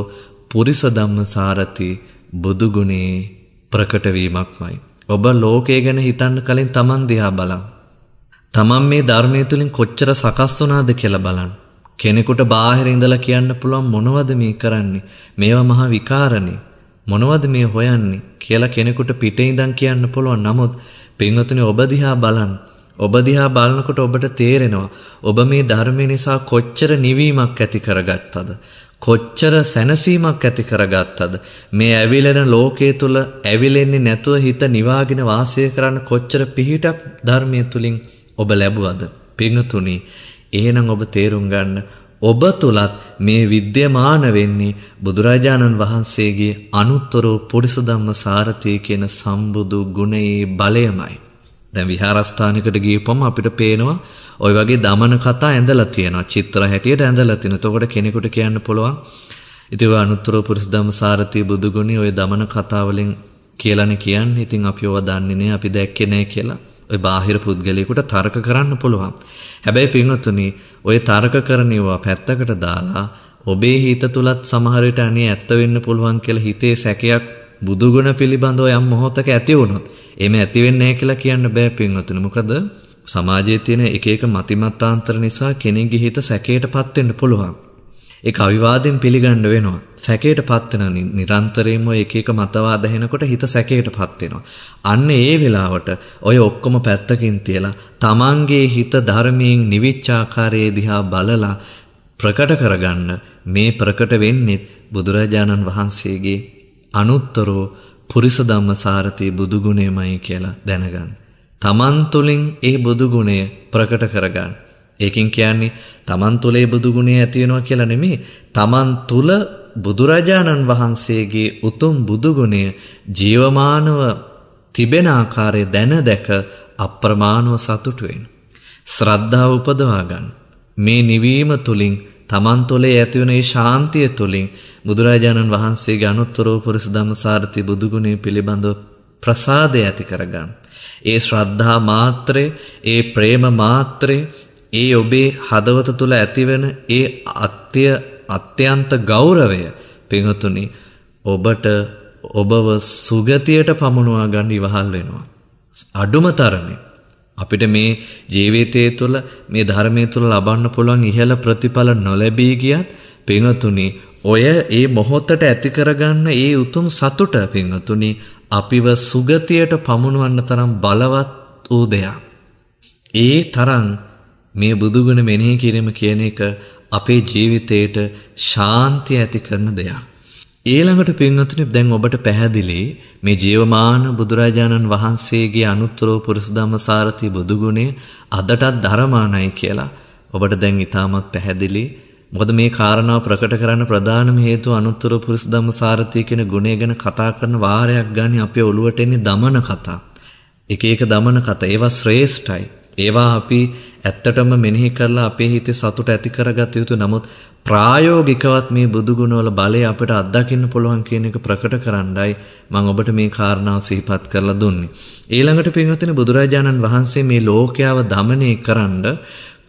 S1: පුරිස ධම්මසාරති බුදුගුණේ ප්‍රකටවීමක්මයි ඔබ ලෝකය ගැන හිතන්න කලින් තමන් දිහා බලන්. තමන් මේ ධර්මය තුළින් කොච්චර සකස් වනාද කියලා බලන්. කෙනෙකුට බාහිර ඉඳලා කියන්න පුළුවන් මොනවද මේ කරන්නේ? මේවා මහා විකාරනේ. මොනවද මේ හොයන්නේ කියලා කෙනෙකුට පිටේ ඉඳන් කියන්න පුළුවන්. නමුත් පින්වතුනි ඔබ දිහා බලන්. ඔබ දිහා බලනකොට ඔබට තේරෙනවා ඔබ මේ ධර්මය නිසා කොච්චර නිවීමක් ඇති කරගත්තද කොච්චර සැනසීමක් ඇති කරගත්තද මේ ඇවිලෙන ලෝකයේ තුල ඇවිලෙන්නේ නැතුව හිත නිවාගෙන වාසය කරන්න කොච්චර පිහිටක් ධර්මයේ තුලින් ඔබ ලැබුවද පිංතුනි එහෙනම් ඔබ තේරුම් ගන්න ඔබ තුලත් මේ විද්‍යමාන වෙන්නේ බුදුරජාණන් වහන්සේගේ අනුත්තර පුරිස ධම්ම සාරතී කියන සම්බුදු ගුණයේ බලයමයි දැන් විහාරස්ථානයකට ගියපම අපිට පේනවා ওই වගේ දමන කතා ඇඳලා තියෙනවා. චිත්‍ර හැටියට ඇඳලා තියෙනවා. එතකොට කෙනෙකුට කියන්න පුළුවන් ඉතින් අනුත්තර පුරුෂදම් සාරති බුදුගුණි ওই දමන කතා වලින් කියලානේ කියන්නේ. ඉතින් අපි ඒවා දන්නේ නැහැ. අපි දැක්කේ නැහැ කියලා. ඔය බාහිර පුද්ගලයෙකුට තර්ක කරන්න පුළුවන්. හැබැයි පින්වතුනි, ඔය තර්ක කරණේවා පැත්තකට දාලා ඔබේ හිත තුලත් සමහර විට අනේ ඇත්ත වෙන්න පුළුවන් කියලා හිතේ සැකයක් බුදුගුණ පිළිබඳව යම් මොහොතක ඇති වුණොත් එමෙ ඇති වෙන්නේ කියලා කියන්න බෑ පින්වතුනි. මොකද සමාජයේ තියෙන එක එක මතිමතාන්තර නිසා කෙනෙක්ගේ හිත සැකයටපත් වෙන්න පුළුවන්. ඒක අවිවාදයෙන් පිළිගන්න වෙනවා. සැකයටපත් වෙන නිරන්තරයෙන්ම එක එක මතවාද හෙනකොට හිත සැකයටපත් වෙනවා. අන්න ඒ වෙලාවට ඔය ඔක්කොම පැත්තකින් තියලා Tamanගේ හිත ධර්මයෙන් නිවිච්ච ආකාරයේ දිහා බලලා ප්‍රකට කරගන්න මේ ප්‍රකට වෙන්නේ බුදුරජාණන් වහන්සේගේ අනුත්තරෝ පුරිසධම්මසාරතයේ බුදුගුණයමයි කියලා දැනගන්න. තමන් තුළින් ඒ බුදුගුණය ප්‍රකට කරගන්න. ඒකින් කියන්නේ තමන් තුළේ බුදුගුණය ඇතිවෙනවා කියලා නෙමේ තමන් තුළ බුදුරජාණන් වහන්සේගේ උතුම් බුදුගුණය ජීවමානව තිබෙන ආකාරය දැන දැක අප්‍රමාණව සතුටුවෙන්. ශ්‍රද්ධාව උපදවාගන්න. මේ නිවීම තුළින් තමන් තොලේ ඇතිවන ඒ ශාන්තිය තුළින් බුදුරජාණන් වහන්සේ ගනුත්තරෝ පුරුස ධමසාරති බුදුගුණේ පිළිබඳව ප්‍රසාදය ඇති කරගන්න. ඒ ශ්‍රද්ධා මාත්‍රේ ඒ ප්‍රේම මාත්‍රේ ඒ ඔබේ හදවත තුළ ඇතිවෙන ඒ අත්‍ය අත්‍යන්ත ගෞරවය පිඟතුනි ඔබට ඔබව සුගතියට පමුණවා ගන්න ඉවහල් වෙනවා. අඩුම තරමේ අපිට මේ ජීවිතය තුළ මේ ධර්මය තුළ ලබන්න පුළුවන් ඉහළ ප්‍රතිඵල නොලැබී ගියත් පිංහතුනි ඔය ඒ මොහොත්තට ඇති කරගන්න ඒ උතුම් සතුට පිංහතුනි අපිව සුගතියට පමුණුවන්න තරම් බලවත් වූ දෙයක්. ඒ තරන් මේ බුදුගුණ මෙනෙහි කිරීම කියන එක අපේ ජීවිතයට ශාන්තිය ඇති කරන දෙයක්. ඊළඟට පින්වතුනි දැන් ඔබට පැහැදිලි මේ ජීවමාන බුදුරජාණන් වහන්සේගේ අනුත්තරෝ පුරුෂධම්ම සාරති බුදුගුණය අදටත් ධර්මානයි කියලා. ඔබට දැන් ඉතාමත් පැහැදිලි. මොකද මේ කාරණාව ප්‍රකට කරන්න ප්‍රධානම හේතුව අනුත්තර පුරුෂධම්ම සාරති කියන ගුණය ගැන කතා කරන වාරයක් ගන්න අපේ ඔළුවට එන්නේ දමන කතා. එක එක දමන කතා ඒවා ශ්‍රේෂ්ඨයි. ඒවා අපි ඇත්තටම මෙනෙහි කරලා අපේ හිතේ සතුට ඇති කරගත යුතු නමුත් ප්‍රායෝගිකවත් මේ බුදුගුණවල බලය අපට අත්දකින්න පුළුවන් කියන එක ප්‍රකට කරන්නයි මම ඔබට මේ කාරණාව සිහිපත් කරලා දුන්නේ. ඊළඟට පින්වත්නි බුදුරජාණන් වහන්සේ මේ ලෝකයාව দমনය කරන්න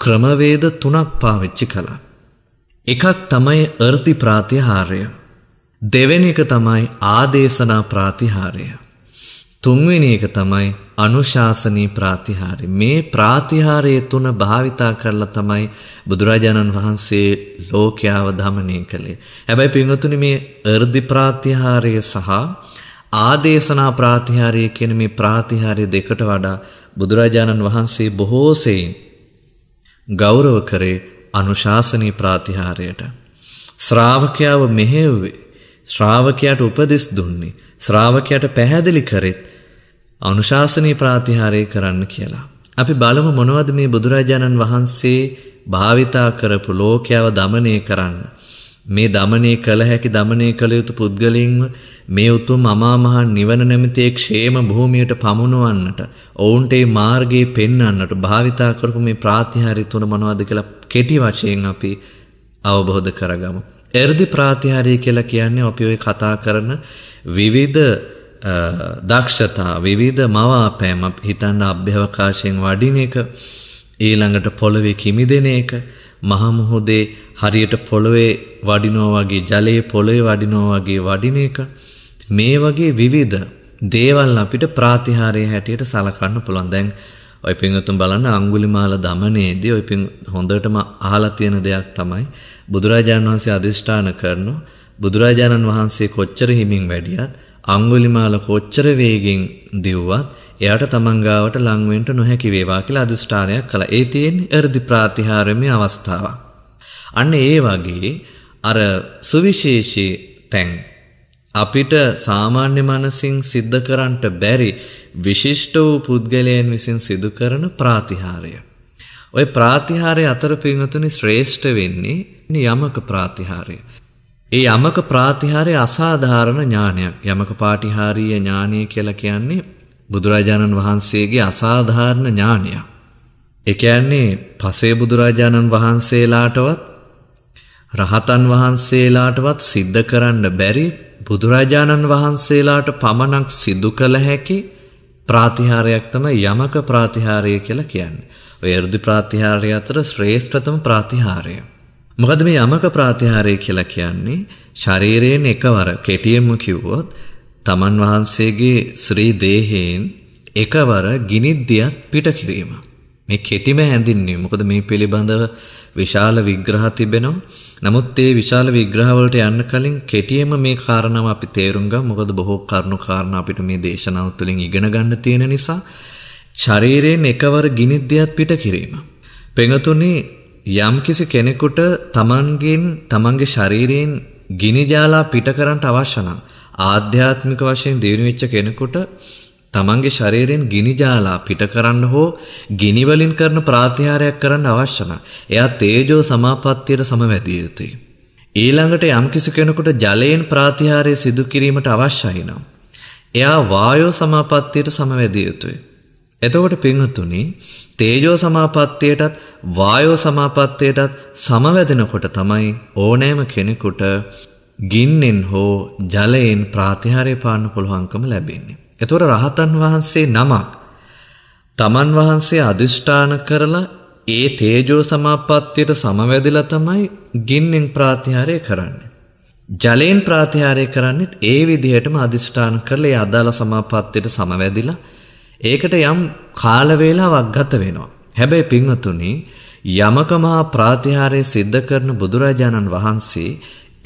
S1: ක්‍රමවේද තුනක් පාවිච්චි කළා. එකක් තමයි අර්ථි ප්‍රාතිහාර්ය. දෙවෙනි එක තමයි ආදේශනා ප්‍රාතිහාර්ය. තුන්වෙනි එක තමයි අනුශාසනී ප්‍රාතිහාරය. මේ ප්‍රාතිහාරයේ තුන භාවිතා කරලා තමයි බුදුරජාණන් වහන්සේ ලෝකයාව දමනය කළේ. හැබැයි පින්වතුනි මේ අර්ධි ප්‍රාතිහාරය සහ ආදේශනා ප්‍රාතිහාරය කියන මේ ප්‍රාතිහාරය දෙකට වඩා බුදුරජාණන් වහන්සේ බොහෝ සෙයින් ගෞරව කරේ අනුශාසනී ප්‍රාතිහාරයට. ශ්‍රාවකයාව මෙහෙව්වේ ශ්‍රාවකයාට උපදෙස් දුන්නේ ශ්‍රාවකයාට පැහැදිලි කරෙත් අනුශාසනී ප්‍රාතිහාරය කරන්න කියලා. අපි බලමු මොනවද මේ බුදුරජාණන් වහන්සේ භාවිතා කරපු ලෝකයව දමනය කරන්න. මේ දමනය කළ හැකි දමනය කළ යුතු පුද්ගලින්ව මේ උතුම් අමාමහා නිවන නැමිතේ ක්ෂේම භූමියට පමුණුවන්නට ඔවුන්ට ඒ මාර්ගයේ පෙන්වන්නට භාවිතා කරපු මේ ප්‍රාතිහාරය තුන මොනවද කියලා කෙටි වශයෙන් අපි අවබෝධ කරගමු. එර්දි ප්‍රාතිහාරය කියලා කියන්නේ අපි ඔය කතා කරන විවිධ දක්ෂතා විවිධ මවාපෑම හිතන්න අභ්‍යවකාශයෙන් වඩින එක ඊළඟට පොළොවේ කිමිදෙන එක මහමුහුදේ හරියට පොළොවේ වඩිනෝ වගේ ජලයේ පොළොවේ වඩිනෝ වගේ වඩින එක මේ වගේ විවිධ දේවල් අපිට ප්‍රාතිහාරය හැටියට සලකන්න පුළුවන් දැන් ඔය පිංගතුන් බලන්න අඟුලිමාල දමනේදී ඔය පිං හොඳටම අහලා තියෙන දෙයක් තමයි බුදුරජාණන් වහන්සේ අදිෂ්ඨාන කරනෝ බුදුරජාණන් වහන්සේ කොච්චර හිමින් වැඩියත් අංගුලිමාල කොච්චර වේගෙන් දිව්වත් එයාට තමන්ගාවට ලංවෙන්ට නොහැකි වේවා කියලා අධිෂ්ඨානයක් කළා. ඒ තියෙන්නේ අර්ධි ප්‍රාතිහාර්යමය අවස්ථාව. අන්න ඒ වගේ අර සුවිශේෂී තැන් අපිට සාමාන්‍ය මනසින් සිද්ධ කරන්නට බැරි විශිෂ්ට වූ පුද්ගලයන් විසින් සිදු කරන ප්‍රාතිහාරය. ඔය ප්‍රාතිහාරය අතර පින්වතුනි ශ්‍රේෂ්ඨ වෙන්නේ යමක ප්‍රාතිහාරය. ඒ යමක ප්‍රාතිහාරය අසාධාරණ ඥානයක් යමක පාටිහාරීය ඥානය කියලා කියන්නේ බුදුරජාණන් වහන්සේගේ අසාධාරණ ඥානයක්. එකයන්නේ පසේ බුදුරජාණන් වහන්සේලාටවත් රහතන් වහන්සේලාටවත් සිද්ධ කරන්න බැරි බුදුරජාණන් වහන්සේලාට පමණක් සිදු කළ හැකි ප්‍රාතිහාරයක් තම යමක ප්‍රාතිහාරය කියලා කියන්නේ. ඔය ඍදි ප්‍රාතිහාරය අතර ශ්‍රේෂ්ඨතම ප්‍රාතිහාරය. මොකද මේ යමක ප්‍රාතිහාරය කියලා කියන්නේ ශරීරයෙන් එකවර කෙටියෙන්ම කිව්වොත් තමන් වහන්සේගේ ශ්‍රී දේහයෙන් එකවර ගිනිද්දියක් පිට කිරීම. මේ කෙටිම හැඳින්නේ මොකද මේ පිළිබඳව විශාල විග්‍රහ තිබෙනවා. නමුත් ඒ විශාල විග්‍රහවලට යන්න කලින් කෙටියෙන්ම මේ කාරණාව අපි තේරුම් ගමු. මොකද බොහෝ කරුණු කාරණා අපිට මේ දේශනාව තුළින් ඉගෙන ගන්න තියෙන නිසා ශරීරයෙන් එකවර ගිනිද්දියක් පිට කිරීම. පෙඟතුනේ යම්කිසි කෙනෙකුට තමන්ගෙන් තමන්ගේ ශරීරයෙන් ගිනිජාලා පිට කරන්නට අවශ්‍ය නම් ආධ්‍යාත්මික වශයෙන් දියුණු වෙච්ච කෙනෙකුට තමන්ගේ ශරීරයෙන් ගිනිජාලා පිට කරන්න හෝ ගිනි වලින් කරන ප්‍රාතිහාරයක් කරන්න අවශ්‍ය නම් එයා තේජෝ සමාපත්තියට සමවැදිය යුතුයි. ඊළඟට යම්කිසි කෙනෙකුට ජලයෙන් ප්‍රාතිහාරය සිදු කිරීමට අවශ්‍යයි නම් එයා වායෝ සමාපත්තියට සමවැදිය යුතුයි. එතකොට පින්වතුනි තේජෝ සමාපත්තියටත් වායෝ සමාපත්තියටත් සමවැදෙනකොට තමයි ඕනෑම කෙනෙකුට ගින්නෙන් හෝ ජලයෙන් ප්‍රාතිහාරය පාන්න පුළුවන්කම ලැබෙන්නේ. එතොර රහතන් වහන්සේ නමක් තමන් වහන්සේ අධිෂ්ඨාන කරලා ඒ තේජෝ සමාපත්තියට සමවැදිලා තමයි ගින්නෙන් ප්‍රාතිහාරය කරන්නේ. ජලයෙන් ප්‍රාතිහාරය කරන්නෙත් ඒ විදිහටම අධිෂ්ඨාන කරලා ඒ අදාළ සමාපත්තියට සමවැදිලා ඒකට යම් කාල වේලාවක් ගත වෙනවා. හැබැයි පින්වතුනි යමක මහා ප්‍රාතිහාර්ය සිද්ධ කරන බුදුරජාණන් වහන්සේ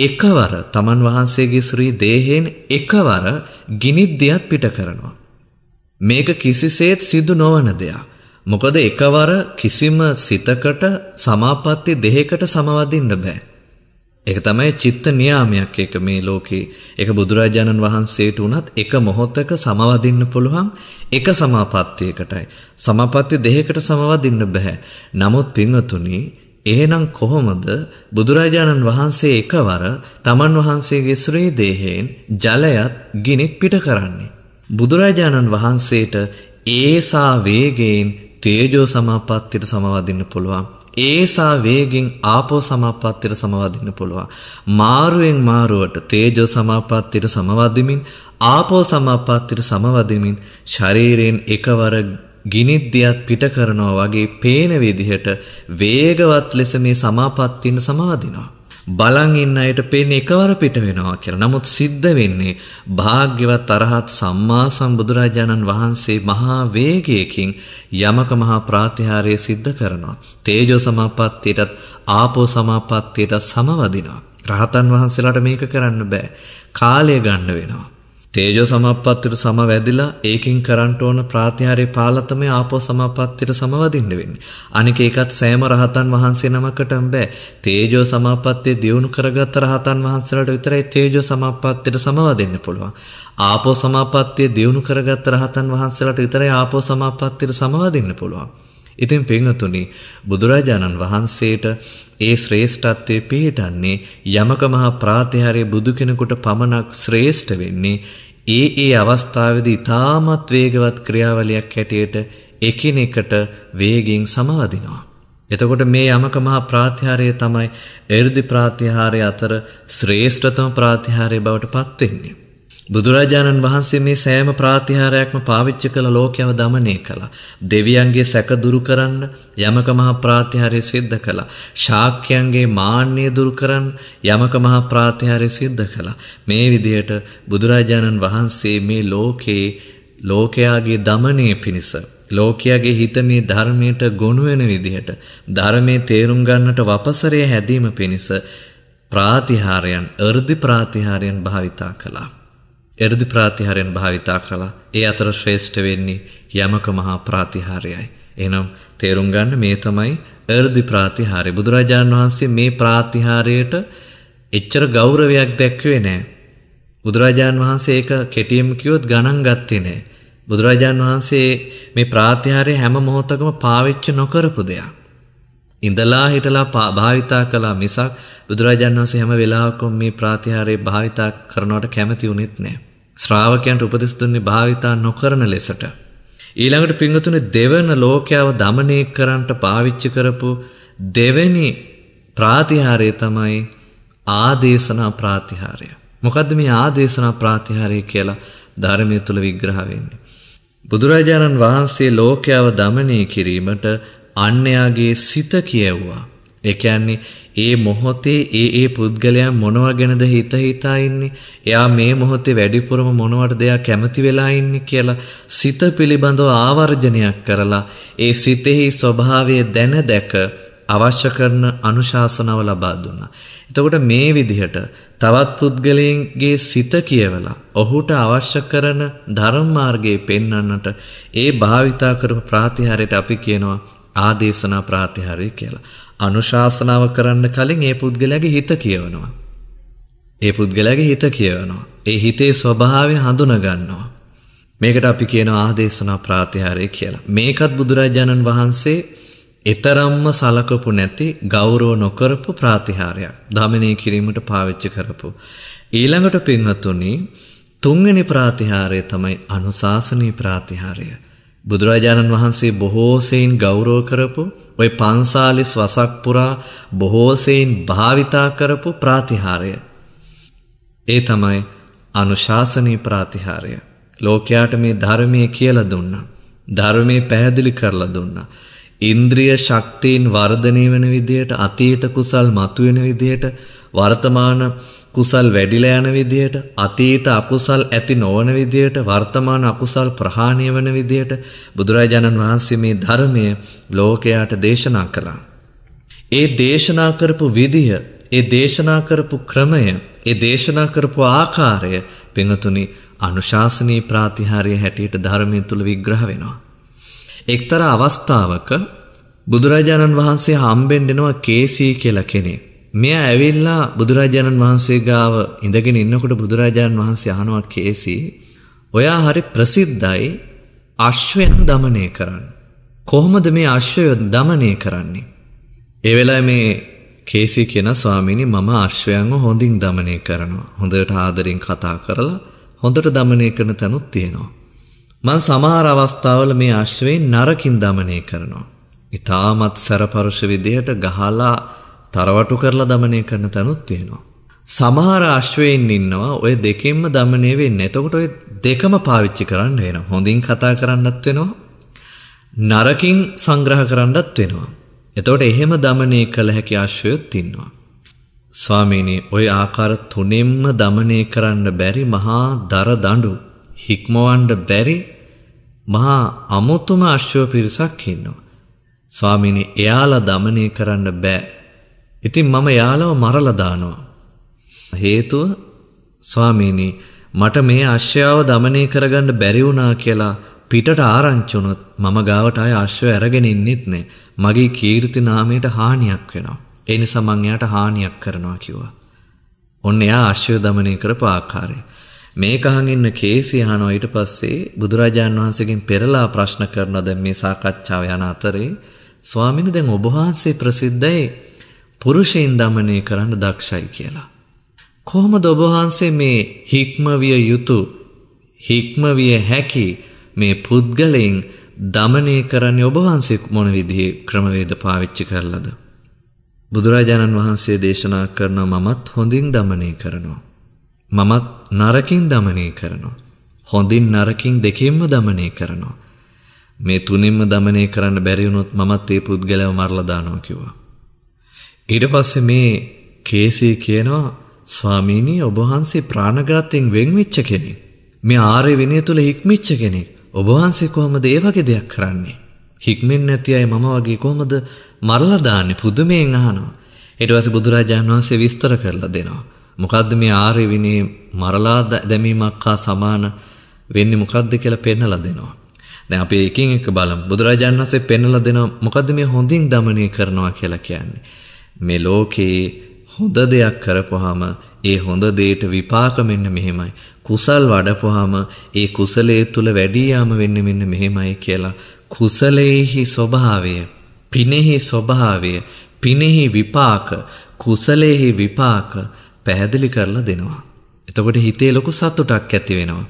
S1: එකවර තමන් වහන්සේගේ ශ්‍රී දේහයෙන් එකවර ගිනිද්දයක් පිට කරනවා. මේක කිසිසේත් සිදු නොවන දෙයක්. මොකද එකවර කිසිම සිතකට සමාපatti දෙහෙකට සමවදින්න බෑ. ඒක තමයි චිත්ත නියාමයක් ඒක මේ ලෝකේ. ඒක බුදුරජාණන් වහන්සේට උනත් එක මොහොතක සමවදින්න පුළුවන් එක සමාපත්තියකටයි. සමාපත්තිය දෙකකට සමවදින්න බෑ. නමුත් පින්වතුනි, එහෙනම් කොහොමද බුදුරජාණන් වහන්සේ එකවර තමන් වහන්සේගේ ශ්‍රී දේහයෙන් ජලයත් ගිනිත් පිට කරන්නේ? බුදුරජාණන් වහන්සේට ඒසා වේගයෙන් තේජෝ සමාපත්තියට සමවදින්න පුළුවන්. ඒසා වේගෙන් ආපෝ සමාපත්තියට සමවදින්න පුළුවන්. මාරුවෙන් මාරුවට තේජෝ සමාපත්තියට සමවදිමින් ආපෝ සමාපත්තියට සමවදිමින් ශරීරයෙන් එකවර ගිනිද්දියත් පිට කරනවා වගේ පේන විදිහට වේගවත් ලෙස මේ සමාපත්තියට සමවදිනවා. බලන් ඉන්න අයට පේන්නේ එකවර පිට වෙනවා කියලා. නමුත් සිද්ධ වෙන්නේ භාග්‍යවත් අරහත් සම්මා සම්බුදුරජාණන් වහන්සේ මහා වේගයකින් යමක මහා ප්‍රාතිහාර්ය සිද්ධ කරනවා. තේජෝ සමාපත්තියටත් ආපෝ සමාපත්තියට සමවදිනවා. රහතන් වහන්සේලාට මේක කරන්න බෑ. කාලය ගන්න වෙනවා. තේජෝ සමප්පත්තියට සමවැදිලා ඒකෙන් කරන්ට ඕන ප්‍රාතිහාරේ පාලතමේ ආපෝ සමප්පත්තියට සමවදින්න වෙන්නේ. අනික ඒකත් සෑම රහතන් වහන්සේ නමකටම බෑ. තේජෝ සමප්පත්තිය දියුණු කරගත් රහතන් වහන්සේලාට විතරයි තේජෝ සමප්පත්තියට සමවදින්න පුළුවන්. ආපෝ සමප්පත්තිය දියුණු කරගත් රහතන් වහන්සේලාට විතරයි ආපෝ සමප්පත්තියට සමවදින්න පුළුවන්. ඉතින් පින්වතුනි බුදුරජාණන් වහන්සේට ඒ ශ්‍රේෂ්ඨත්වයේ පිහිටන්නේ යමක මහා ප්‍රාතිහාරයේ බුදු කෙනෙකුට පමණක් ශ්‍රේෂ්ඨ වෙන්නේ ඒ ඒ අවස්ථාවදී තාමත් වේගවත් ක්‍රියාවලියක් හැටියට එකිනෙකට වේගින් සමවදිනවා. එතකොට මේ යමක මහා ප්‍රාතිහාරය තමයි එර්දි ප්‍රාතිහාරය අතර ශ්‍රේෂ්ඨතම ප්‍රාතිහාරය බවට පත්වෙන්නේ. බුදුරජාණන් වහන්සේ මේ සෑම ප්‍රාතිහාරයක්ම පාවිච්චි කළ ලෝකයව දමනය කළා. දෙවියන්ගේ සැක දුරු කරන්න යමක මහ ප්‍රාතිහාරය සිද්ධ කළා. ශාක්‍යයන්ගේ මාන්නය දුරු කරන්න යමක මහ ප්‍රාතිහාරය සිද්ධ කළා. මේ විදිහට බුදුරජාණන් වහන්සේ මේ ලෝකේ ලෝකයාගේ දමනය පිණිස ලෝකයාගේ හිතනේ ධර්මයට ගොනු වෙන විදිහට ධර්මයේ තේරුම් ගන්නට වපසරය හැදීම පිණිස ප්‍රාතිහාරයන් අර්ධි ප්‍රාතිහාරයන් භාවිතා කළා. එරදි ප්‍රාතිහාරයෙන් භාවිතා කළා. ඒ අතර ශ්‍රේෂ්ඨ වෙන්නේ යමක මහා ප්‍රාතිහාරයයි. එහෙනම් තේරුම් ගන්න මේ තමයි එරදි ප්‍රාතිහාරය. බුදුරජාණන් වහන්සේ මේ ප්‍රාතිහාරයට එච්චර ගෞරවයක් දැක්වේ නෑ. බුදුරජාණන් වහන්සේ ඒක කෙටියෙන් කිව්වොත් ගණන් ගත්තේ නෑ. බුදුරජාණන් වහන්සේ මේ ප්‍රාතිහාරය හැම මොහොතකම පාවිච්චි නොකරපු දෙයක්. ඉඳලා හිටලා භාවිතා කළා මිසක් බුදුරජාණන් වහන්සේ හැම වෙලාවකම මේ ප්‍රාතිහාරය භාවිතා කරනවට කැමති වුණෙත් නැහැ. ශ්‍රාවකයන්ට උපදෙස් දුන්නේ භාවිතා නොකරන ලෙසට. ඊළඟට පින්වතුනි දෙවන ලෝකයව দমনය කරන්නට පාවිච්චි කරපු දෙවෙනි ප්‍රාතිහාරය තමයි ආදේශනා ප්‍රාතිහාරය. මොකද්ද මේ ආදේශනා ප්‍රාතිහාරය කියලා ධර්මයේ තුල විග්‍රහ වෙන්නේ. බුදුරජාණන් වහන්සේ ලෝකයව দমনය කිරීමට අන්‍යයාගේ සිත කියව්වා. එකන්නේ ඒ මොහොතේ ඒ ඒ පුද්ගලයා මොනවා ගැනද හිත හිතා ඉන්නේ එයා මේ මොහොතේ වැඩිපුරම මොනවට දෙයක් කැමති වෙලා ඉන්නේ කියලා සිත පිළිබඳව ආවර්ජනයක් කරලා ඒ සිතෙහි ස්වභාවය දැන දැක අවශ්‍ය කරන අනුශාසනාව ලබා දුන්නා. එතකොට මේ විදිහට තවත් පුද්ගලයන්ගේ සිත කියවලා ඔහුට අවශ්‍ය කරන ධර්ම මාර්ගයේ පෙන්වන්නට ඒ භාවිතා කරපු ප්‍රාතිහාරයට අපි කියනවා ආදේශනා ප්‍රාතිහාරය කියලා. අනුශාසනාව කරන්න කලින් ඒ පුද්ගලයාගේ හිත කියවනවා. ඒ පුද්ගලයාගේ හිත කියවනවා. ඒ හිතේ ස්වභාවය හඳුනගන්නවා. මේකට අපි කියන ආදේශනා ප්‍රාතිහාරය කියලා. මේකත් බුදුරජාණන් වහන්සේ එතරම්ම සලකපු නැති ගෞරව නොකරපු ප්‍රාතිහාරයක්. දමනය කිරීමට පාවිච්චි කරපු. ඊළඟට පින්වතුනි තුන්වෙනි ප්‍රාතිහාරය තමයි අනුශාසනීය ප්‍රාතිහාරය. බුදුරජාණන් වහන්සේ බොහෝසයෙන් ගෞරෝ කරපු ඔය පන්සාලිස් වසක්පුරා බොහෝසයෙන් භාවිතා කරපු ප්‍රාතිහාරය. ඒ තමයි අනුශාසනී ප්‍රාතිහාරය. ලෝකයාට මේ ධර්මය කියල දුන්න. ධර්මය පැහැදිලි කරලා දුන්න. ඉන්ද්‍රිය ශක්තිීන් වර්ධනය වෙන විදියට අතීත කුසල් මතුවෙන විදියට වර්තමාන කුසල් වැඩිලා යන විදියට අතීත අකුසල් ඇති නොවන විදියට වර්තමාන අකුසල් ප්‍රහාණය වන විදියට බුදුරජාණන් වහන්සේ මේ ධර්මය ලෝකයාට දේශනා කළා. ඒ දේශනා කරපු විදිය, ඒ දේශනා කරපු ක්‍රමය, ඒ දේශනා කරපු ආකාරය පිඟතුනි අනුශාසනීය ප්‍රාතිහාර්ය හැටියට ධර්මයේ තුල විග්‍රහ වෙනවා. එක්තරා අවස්ථාවක බුදුරජාණන් වහන්සේ හම්බෙන්න එනවා කේසී කියලා කෙනෙක්. මෙයා ඇවිල්ලා බුදුරජාණන් වහන්සේ ගාව ඉඳගෙන ඉන්නකොට බුදුරජාණන් වහන්සේ අහනවා කේසි ඔයා හරි ප්‍රසිද්ධයි අශ්වයන් দমনය කරන්න. කොහොමද මේ අශ්වය দমনය කරන්නේ? ඒ වෙලාවේ මේ කේසි කියන ස්වාමීනි මම අශ්වයන්ව හොඳින් দমনය කරනවා. හොඳට ආදරෙන් කතා කරලා හොඳට দমনය කරන තැනුත් තියෙනවා. මං සමහර අවස්ථාවල මේ අශ්වයන් නරකින් দমনය කරනවා. ඊටමත් සරපරුෂ විදිහට ගහලා තරවටු කරලා දමනය කරන තැනුත් තියෙනවා. සමහර අශ්වයෙන් ඉන්නවා ඔය දෙකෙන්ම දමනය වෙන්නේ. එතකොට ඔය දෙකම පාවිච්චි කරන්න වෙනවා. හොඳින් කතා කරන්නත් වෙනවා. නරකින් සංග්‍රහ කරන්නත් වෙනවා. එතකොට එහෙම දමනය කළ හැකි අශ්වයොත් ඉන්නවා. ස්වාමීනි ඔය ආකාර තුනෙන්ම දමනය කරන්න බැරි මහා දර දඬු හික්මවන්න බැරි මහා අමුතුම අශ්ව පිරිසක් ඉන්නවා. ස්වාමීනි එයාලා දමනය කරන්න බෑ ඉතින් මම යාලව මරලා දානවා. හේතුව ස්වාමීනි මට මේ ආශ්‍රයාව দমনය කරගන්න බැරි වුණා කියලා පිටට ආරංචි වුණොත් මම ගාවට ආය ආශ්‍රය අරගෙන ඉන්නෙත් නෑ. මගේ කීර්ති නාමයට හානියක් වෙනවා. ඒ නිසා මං එයාට හානියක් කරනවා කිව්වා. ඔන්න එයා ආශ්‍රය দমনය කරපු ආකාරය. මේක අහන් ඉන්න කේසි අහනවා ඊට පස්සේ බුදුරජාන් වහන්සේගෙන් පෙරලා ප්‍රශ්න කරනවා දැන් මේ සාකච්ඡාව යන අතරේ ස්වාමීන් දැන් ඔබ වහන්සේ ප්‍රසිද්ධයි පුරුෂයින් දමනය කරන්න දක්ෂයි කියලා. කොහොම දොබහන්සේ මේ හික්මවිය යුතු හික්මවිය හැකි මේ පුද්ගලයින් දමනය කරන්න ඔබවහන්සේ මොන විදිහේ ක්‍රමවේද පාවිච්චි කරලද. බුදුරජාණන් වහන්සේ දේශනා කරන මමත් හොඳින් දමනය කරනවා. මමත් නරකින් දමනය කරනවා. හොඳින් නරකින් දෙකෙන්ම දමනය කරනවා. මේ තුනින්ම දමනය කරන්න බැරිවුණොත් මමත් ඒ පුද්ගලව මරලදානෝ කිව්වා. ඊට පස්සේ මේ කේසී කියනවා ස්වාමීනී ඔබවහන්සේ ප්‍රාණඝාතයෙන් වෙන්වෙච්ච කෙනෙක්. මේ ආර්ය විනය තුල හික්මිච්ච කෙනෙක්. ඔබවහන්සේ කොහොමද ඒ වගේ දෙයක් කරන්නේ? හික්මෙන් නැති අය මම වගේ කොහොමද මරලා දාන්නේ? පුදුමයෙන් අහනවා. ඊට පස්සේ බුදුරජාණන් වහන්සේ විස්තර කරලා දෙනවා. මොකද්ද මේ ආර්ය විනය මරලා දැමීමක් හා සමාන වෙන්නේ මොකද්ද කියලා පෙන්නලා දෙනවා. දැන් අපි එකින් එක බලමු. බුදුරජාණන් වහන්සේ පෙන්නලා දෙනවා මොකද්ද මේ හොඳින් দমনය කරනවා කියලා කියන්නේ. මේ ලෝකයේ හොඳ දෙයක් කරපුවාම ඒ හොඳ දේට විපාක මෙන්න මෙහෙමයි. කුසල් වඩපුවාම ඒ කුසලයේ තුල වැඩි යාම වෙන්නේ මෙන්න මෙහෙමයි කියලා. කුසලයේහි ස්වභාවය, පිනෙහි ස්වභාවය, පිනෙහි විපාක, කුසලයේහි විපාක පැහැදිලි කරලා දෙනවා. එතකොට හිතේ ලොකු සතුටක් ඇති වෙනවා.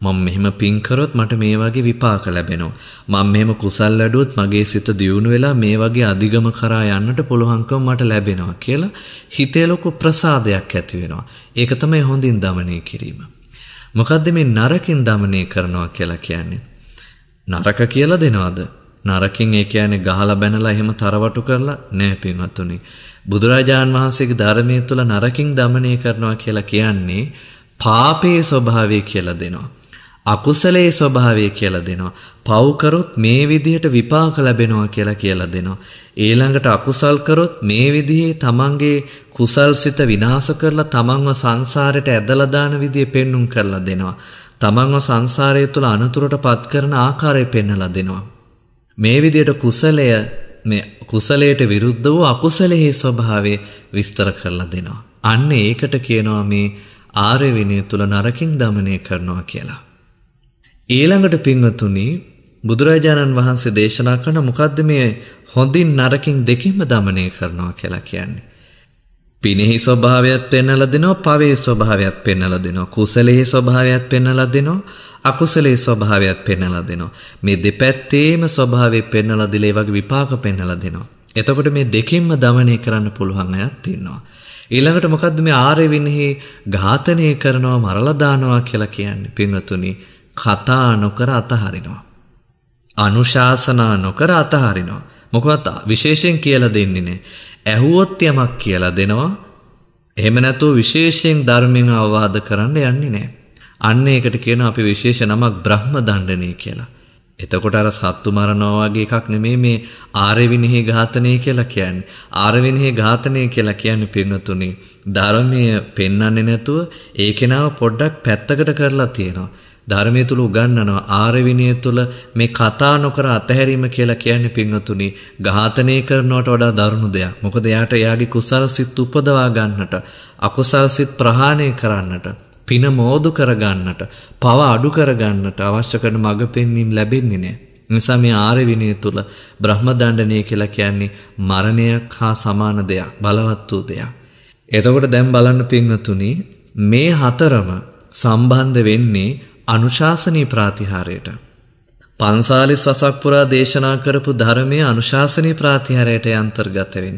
S1: මම මෙහෙම පින් කරොත් මට මේ වගේ විපාක ලැබෙනවා. මම මෙහෙම කුසල් වැඩුවොත් මගේ සිත දියුණු වෙලා මේ වගේ අධිගම කරා යන්නට පුළුවන්කම මට ලැබෙනවා කියලා හිතේ ලොකු ප්‍රසාදයක් ඇති වෙනවා. ඒක තමයි හොඳින් দমনය කිරීම. මොකද්ද මේ නරකින් দমনය කරනවා කියලා කියන්නේ? නරක කියලා දෙනවද? නරකින් ඒ කියන්නේ ගහලා බැනලා එහෙම තරවටු කරලා නෑ පින්වත්තුනි. බුදුරජාන් වහන්සේගේ ධර්මයේ තුල නරකින් দমনය කරනවා කියලා කියන්නේ පාපයේ ස්වභාවය කියලා දෙනවා. අකුසලයේ ස්වභාවය කියලා දෙනවා. පව් කරොත් මේ විදිහට විපාක ලැබෙනවා කියලා කියලා දෙනවා. ඊළඟට අකුසල් කරොත් මේ විදිහේ තමන්ගේ කුසල් සිත විනාශ කරලා තමන්ව සංසාරයට ඇදලා දාන විදිය පෙන්눔 කරලා දෙනවා. තමන්ව සංසාරය තුළ අනතුරට පත් කරන ආකාරය පෙන්නලා දෙනවා. මේ විදියට කුසලය මේ කුසලයට විරුද්ධ වූ අකුසලෙහි ස්වභාවය විස්තර කරලා දෙනවා. අන්න ඒකට කියනවා මේ ආර්ය විනය තුල නරකින් দমনය කරනවා කියලා. ඊළඟට පින්වතුනි බුදුරජාණන් වහන්සේ දේශනා කරන මොකද්ද මේ හොඳින් නරකින් දෙකින්ම দমনය කරනවා කියලා කියන්නේ. පිනෙහි ස්වභාවයත් පෙන්වලා දෙනවා, පවේ ස්වභාවයත් පෙන්වලා දෙනවා, කුසලෙහි ස්වභාවයත් පෙන්වලා දෙනවා, අකුසලෙහි ස්වභාවයත් පෙන්වලා දෙනවා. මේ දෙපැත්තේම ස්වභාවය පෙන්වලා දීලා ඒ වගේ විපාක පෙන්වලා දෙනවා. එතකොට මේ දෙකින්ම দমনය කරන්න පුළුවන් අයත් ඉන්නවා. ඊළඟට මොකද්ද මේ ආර්ය විනහි ඝාතනය කරනවා මරලා දානවා කියලා කියන්නේ පින්වතුනි කතා නොකර අතහරිනවා. අනුශාසනා නොකර අතහරිනවා. මොකවත් විශේෂයෙන් කියලා දෙන්නේනේ. ඇහුවොත් යමක් කියලා දෙනවා. එහෙම නැතුව විශේෂයෙන් ධර්මයෙන් අවවාද කරන්න යන්නේ නැහැ. අන්න ඒකට කියන අපි විශේෂ නමක් බ්‍රහ්ම දණ්ඩනය කියලා. එතකොට අර සත්තු මරනවා වගේ එකක් නෙමේ මේ ආර්යවිනෙහි ඝාතනය කියලා කියන්නේ. ආර්යවිනෙහි ඝාතනය කියලා කියන්නේ පින්නතුනේ ධර්මයේ පෙන්වන්නේ නැතුව ඒ කෙනාව පොඩ්ඩක් පැත්තකට කරලා තියෙනවා. ධර්මය තුළ උගන්වනවා ආරවිනය තුළ මේ කතා නොකර අතහැරීම කියලා කියන්නේ පින්වතුනි ඝාතනය කරනවට වඩා දරුණු දෙයක්. මොකද එයාට එයාගේ කුසල් සිත් උපදවා ගන්නට, අකුසල් සිත් ප්‍රහාණය කරන්නට, පින මෝදු කරගන්නට, පව අඩු කරගන්නට අවශ්‍ය කරන මඟ පෙන්වීම ලැබෙන්නේ නැහැ. නිසා මේ ආරවිනය තුළ බ්‍රහ්ම දණ්ඩනය කියලා කියන්නේ මරණයක් හා සමාන දෙයක්, බලවත් වූ දෙයක්. එතකොට දැන් බලන්න පින්වතුනි මේ හතරම සම්බන්ධ වෙන්නේ අනුශාසනී ප්‍රාතිහාරයට. පන්සාලිස් වසක්පුරා දේශනා කරපු ධර්මය අනුශාසනී ප්‍රාතිහාරයට අන්තර්ගතවෙන්.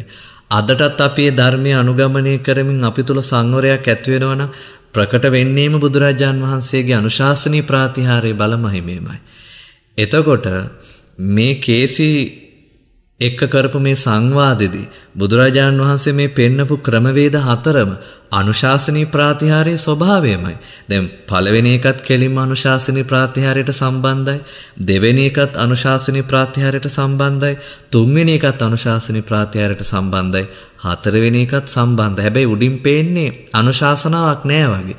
S1: අදටත් අපේ ධර්මය අනුගමනය කරමින් අපි තුළ සංවරයක් ඇත්වෙනවන ප්‍රකට වෙන්නේම බුදුරජාන් වහන්සේගේ අනුශාසනී ප්‍රාතිහාරය බලමහිමේමයි. එතකොට මේ කේසි එක්ක කරපු මේ සංවාදෙදි බුදුරජාණන් වහන්සේ මේ පෙන්නපු ක්‍රමවේද හතරම අනුශාසනී ප්‍රාතිහාරයේ ස්වභාවයමයි. දැන් පළවෙනි එකත් කෙලින්ම අනුශාසනී ප්‍රාතිහාරයට සම්බන්ධයි. දෙවෙනි එකත් අනුශාසනී ප්‍රාතිහාරයට සම්බන්ධයි. තුන්වෙනි එකත් අනුශාසනී ප්‍රාතිහාරයට සම්බන්ධයි. හතරවෙනි එකත් සම්බන්ධයි. හැබැයි උඩින් පේන්නේ අනුශාසනාවක් නෑ වගේ.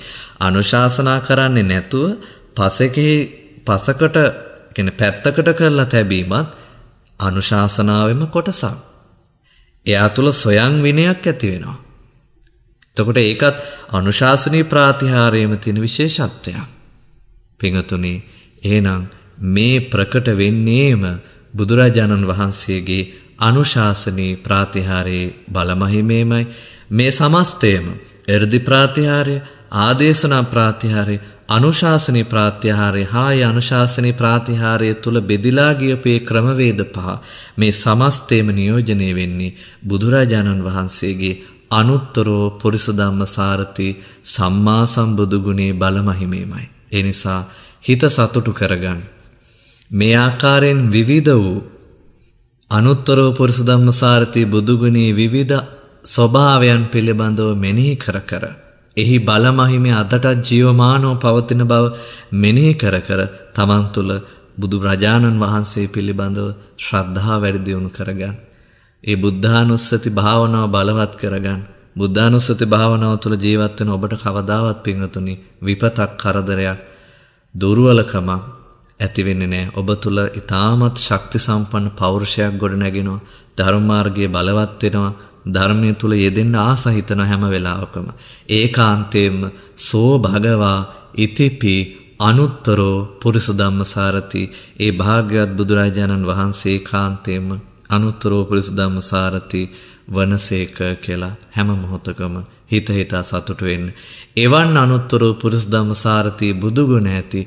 S1: අනුශාසනා කරන්නේ නැතුව පසකේ පසකට කියන්නේ පැත්තකට කරලා තැබීමත් අනුශාසනාවෙම කොටසක්. එයා තුළ සොයන් විනයක් ඇති වෙනවා. එතකොට ඒකත් අනුශාසනී ප්‍රාතිහාරයේම තියෙන විශේෂත්වයක්. පිඟතුනේ එහෙනම් මේ ප්‍රකට වෙන්නේම බුදුරජාණන් වහන්සේගේ අනුශාසනී ප්‍රාතිහාරයේ බලමහිමේමයි මේ සමස්තයම එර්දි ප්‍රාතිහාරය ආදේශනා ප්‍රාතිහාරය අනුශාසනය ප්‍රාත්‍යහාරය හාය අනුශාසනය ප්‍රාතිහාරය තුළ බෙදිලාගියපේ ක්‍රමවේද පහ මේ සමස්තේම නියෝජනය වෙන්නේ බුදුරජාණන් වහන්සේගේ අනුත්තරෝ පොරිසදම්ම සාරති සම්මා සම්බුදුගුණේ බලමහිමේමයි. එනිසා හිත සතුටු කරගන්න. මේ ආකාරයෙන් විවිධ වූ අනුත්තරෝ පුරිසදම්ම සාරති බුදුගුණේ විවිධ ස්වභාවයන් පිළිබඳව මෙනෙහි කර කර. එහි බලමහිම අදටත් ජීවමානෝ පවතින බව මෙනෙහි කර කර තමන් තුළ බුදුරජාණන් වහන්සේ පිළිබඳව ශ්‍රද්ධා වැඩිදියුණු කරගන්න. ඒ බුද්ධානුස්සති භාවනාව බලවත් කරගන්න. බුද්ධානුස්සති භාවනාව තුළ ජීවත්වෙන ඔබට කවදාවත් පිංහතුනි විපතක් කරදරයක් දුර්ුවලකමක් ඇතිවෙන්නේ නෑ ඔබ තුළ ඉතාමත් ශක්ති සම්පන්න පෞරුෂයක් ගොඩ නැගෙනවා ධර්මාර්ගය බලවත්වෙනවා ධර්මය තුළ යෙදෙන්න ආසහිතන හැම වෙලාවකම. ඒකාන්තයෙන්ම සෝ භගවා ඉතිපි අනුත්තරෝ පුරිස ධම්මසාරති ඒ භාග්‍යවත් බුදුරජාණන් වහන්සේ කාන්තේම අනුත්තරෝ පුරිස ධම්මසාරති වනසේක කියලා හැම මොහොතකම හිත හිතා සතුටු වෙන්න. එවන් අනුත්තරෝ පුරිස ධම්මසාරති බුදුගුණ ඇති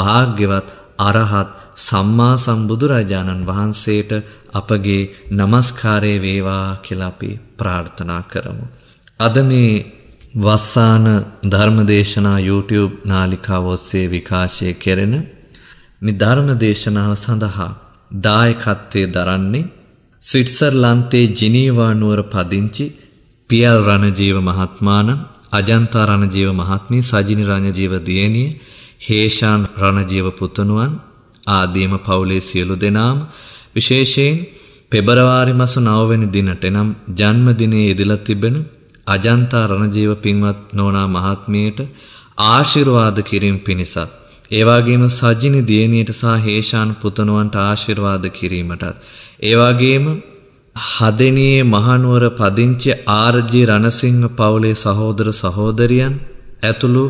S1: භාග්‍යවත් අරහත් සම්මා සම්බුදුරජාණන් වහන්සේට අපගේ নমස්කාරය වේවා කියලා අපි ප්‍රාර්ථනා කරමු. අද මේ වස්සාන ධර්මදේශනා YouTube නාලිකාව ඔස්සේ විකාශය කෙරෙන මේ ධර්මදේශනාව සඳහා දායකත්වයේ දරන්නේ ස්විට්සර්ලන්තේ ජිනීවා නුවර පදිංචි පියල් රණජීව මහත්මාන අජන්තා රණජීව මහත්මිය සජිනි රණජීව දියණිය හේෂාන් රණජීව පුතණුවන් ආදීම පවුලේ සියලු දෙනාම විශේෂයෙන් පෙබරවාරි මස 9 වෙනි දිනට එනම් ජන්මදිනයේ යෙදලා තිබෙන අජන්තා රණජීව පින්වත් නෝනා මහත්මියට ආශිර්වාද කිරීම පිණිසත් ඒ වගේම සජිනි දියණියට සහ හේෂාන් පුතණුවන්ට ආශිර්වාද කිරීමටත් ඒ වගේම හදෙනියේ මහනුවර පදිංචි ආර්.ජී. රණසිංහ පවුලේ සහෝදර සහෝදරියන් ඇතුළු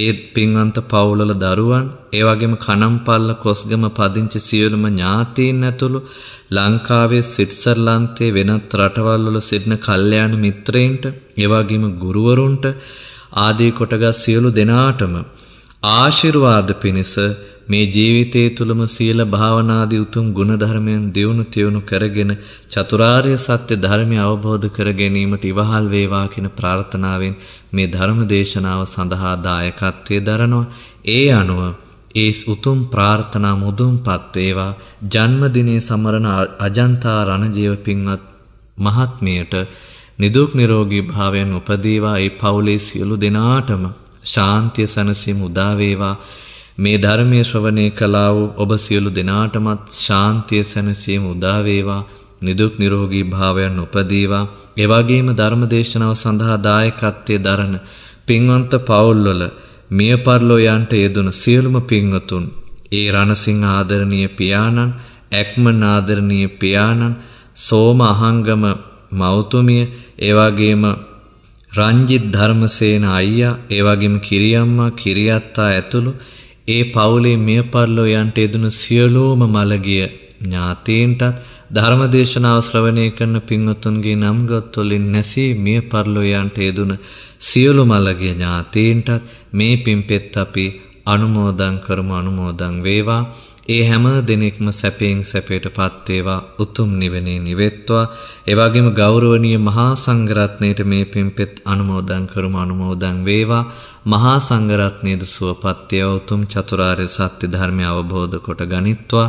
S1: ඒත් පින්වන්ත පවුලල දරුවන් ඒවගේම කනම්පල්ල කොස්ගම පදිංචි සියලුම ඥාතීන් ඇතුළු ලංකාවේ සිට්සර්ලන්තේ වෙනත් රටවල්වල සිටින කල්්‍යයාන මිත්‍රයින්ට ඒවාගේම ගුරුවරුන්ට ආදී කොටගත් සියලු දෙනාටම ආශිර්වාද පිණිස මේ ජීවිතයේ තුළම සීල භාවනාදී උතුම් ගුණධර්මයන් දියුණු තියුණු කරගෙන චතුරාර්ය සත්‍ය ධර්මය අවබෝධ කර ගැනීමට ඉවහල් වේවා කියන ප්‍රාර්ථනාවෙන් මේ ධර්ම දේශනාව සඳහා දායකත්වයේ දරනවා. ඒ අනුව ඒ උතුම් ප්‍රාර්ථනා මුදුන්පත් වේවා ජන්මදිනයේ සමරන අජන්තා රණජීව පින්වත් මහත්මියට නිදුක් නිරෝගී භාවයෙන් උපදීවා ඒ පවුලේ සියලු දෙනාටම ශාන්තිය සැනසීම උදා වේවා මේ ධර්මය ශ්‍රවණය කළා වූ ඔබ සියලු දෙනාටමත් ශාන්තිය සැනසීම උදා වේවා නිදුක් නිරෝගී භාවයන් උපදීවා එවැගේම ධර්ම දේශනාව සඳහා දායකත්වයේ දරන පින්වන්ත පවුල්වල මිය පරලෝ යන්ට යෙදුණු සියලුම පින්වතුන් ඒ රණසිංහ ආදරණීය පියාණන් ඇක්මන් ආදරණීය පියාණන් සෝම අහංගම මෞතුමිය එවැගේම රංජිත් ධර්මසේන අයියා එවැගේම කිරියම්මා කිරියත්තා ඇතුළු ඒ පවුලේ මිය පරලෝ යන්ට යෙදුණු සියලෝම මළගිය ඥාතීන්ටත් ධර්මදේශනාව ශ්‍රවණය කරන පින්වතුන්ගේ නම්ගොත්වලින් නැසී මිය පරලෝ යන්ට යෙදුණ සියලු මළගිය ඥාතීන්ටත් මේ පින්පෙත් අපි අනුමෝදන් කරමු අනුමෝදන් වේවා ඒ හැම දෙනෙක්ම සැපයෙන් සැපයට පත්වේවා උතුම් නිවනේ නිවෙත්වා එවාගේම ගෞරවනීය මහා සංඝරත්නයට මේ පින්පෙත් අනුමෝදන් කරමු අනුමෝදන් වේවා මහා සංඝරත්නයේද සුවපත්ය උතුම් චතුරාර්ය සත්‍ය ධර්මය අවබෝධ කොට ගනිත්වා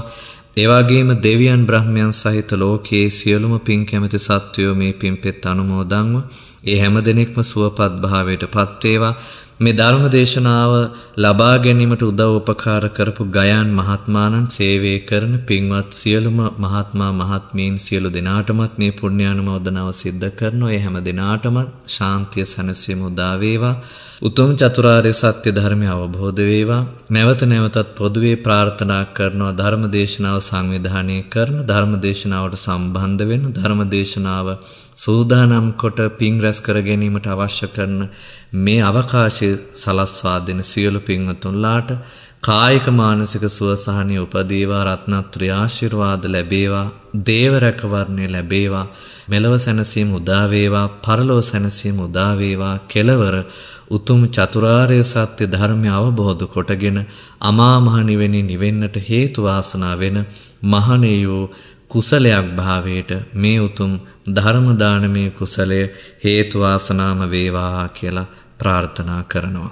S1: එවාගේම දෙවියන් බ්‍රහ්මයන් සහිත ලෝකයේ සියලුම පින් කැමති සත්වයෝ මේ පින් පෙත් අනුමෝදන්ව ඒ හැම දෙනෙක්ම සුවපත් භාවයට පත්වේවා මේ ධර්ම දේශනාව ලබා ගැනීමට උදව් උපකාර කරපු ගයාන් මහත්මාණන් සේවය කරන පින්වත් සියලුම මහත්මා මහත්මීන් සියලු දෙනාටමත් මේ පුණ්‍යානුමෝදනාව සිද්ධ කරන ඔය හැම දෙනාටමත් ශාන්තිය සැනසීම උදා වේවා උතුම් චතුරාර්ය සත්‍ය ධර්මය අවබෝධ වේවා නැවත නැවතත් පොදුවේ ප්‍රාර්ථනා කරනවා ධර්ම දේශනාව සංවිධානය කරන ධර්ම දේශනාවට සම්බන්ධ වෙන ධර්ම දේශනාව සූදානම් කොට පින් රැස් කර ගැනීමට අවශ්‍ය කරන මේ අවකාශය සලස්වා දෙන සියලු පින්වතුන්ලාට කායික මානසික සුවසහනය උපදේවා රත්නත්‍රය ආශිර්වාද ලැබේවා දේව රැකවරණය ලැබේවා මෙලව සැනසීම උදා වේවා පරලෝ සැනසීම උදා වේවා කෙලවර උතුම් චතුරාර්ය සත්‍ය ධර්මය අවබෝධ කොටගෙන අමා මහ නිවෙනි නිවෙන්නට හේතු වාසනා වෙන මහණේයෝ කුසලයක් භාවයට මේ උතුම් ධර්ම දානමේ කුසලය හේතු වාසනාම වේවා කියලා ප්‍රාර්ථනා කරනවා.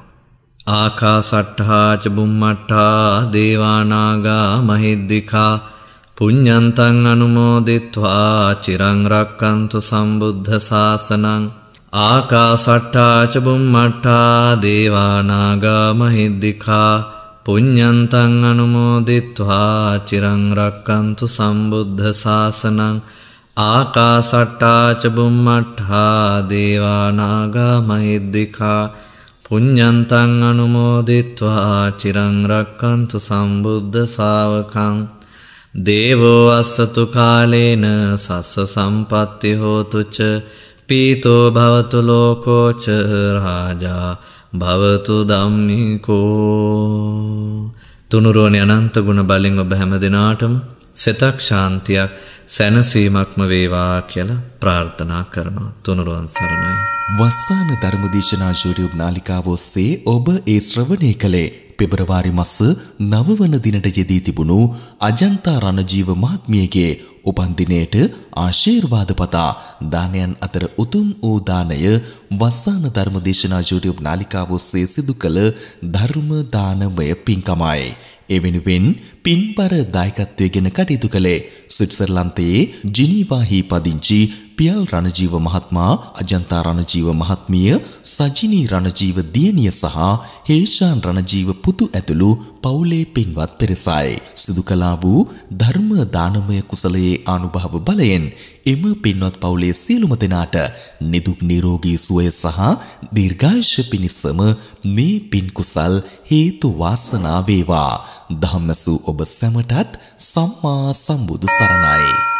S1: ආකාසට්ඨා ච බුම්මට්ඨා දේවානාගා මහිද්దికා පුඤ්ඤන්තං අනුමෝදිත්වා චිරං රක්칸තු සම්බුද්ධ ශාසනං ආකාසට්ඨා ච බුම්මට්ඨා දේවානාගා මහිද්దికා පුඤ්ඤන්තං අනුමෝදිත්වා චිරං රක්칸තු සම්බුද්ධ ශාසනං ආකාසට්ටාචබුම්මට්හා දේවානාගා මහිද්දිකා පුං්ඥන්තන් අනුමෝදිත්වා චිරංරක්කන්තු සම්බුද්ධ සාවකං දේවෝ අස්සතු කාලේන සස්ස සම්පත්ති හෝතුච පීතෝ භවතු ලෝකෝච රාජා භවතු දම්නිකෝ තුනුරුවන අනන්ත ගුණ බලින් ඔබ හැම දෙනාටම සෙතක් ශාන්තියක් සැනසීමක්ම වේවා කියලා ප්‍රාර්ථනා කරනවා.
S2: තුනුරුවන් සරණයි. වස්සාන ධර්මදේශනා YouTube නාලිකාව ඔස්සේ ඔබ ඒ ශ්‍රවණය කළේ පෙබරවාරි මස 9 වන දිනට යෙදී තිබුණු අජන්තා රණජීව මහත්මියගේ උපන් දිනයට ආශිර්වාද පතා දානයන් අතර උතුම් වූ දානය වස්සාන ධර්මදේශනා YouTube නාලිකාව ඔස්සේ සිදු කළ ධර්ම දානමය පින්කමයි. ඒ වෙනුවෙන් පින්බර දායකත්වය ගැන කටයුතු කළේ ස්විට්සර්ලන්තයේ ජිනීවාහි පදිංචි පියල් රණජීව මහත්මයා අජන්තා රණජීව මහත්මිය සජිනී රණජීව දියණිය සහ හේෂාන් රණජීව පුතු ඇතුළු පවුලේ පින්වත් පෙරසයි සිදු කළා වූ ධර්ම දානමය කුසලයේ අනුභව බලයෙන් එම පින්වත් පවුලේ සියලුම දෙනාට නිදුක් නිරෝගී සුවය සහ දීර්ඝායුෂ පිණිසම මේ පින් කුසල් හේතු වාසනා වේවා ධම්මසු ඔබ සැමටත් සම්මා සම්බුදු සරණයි.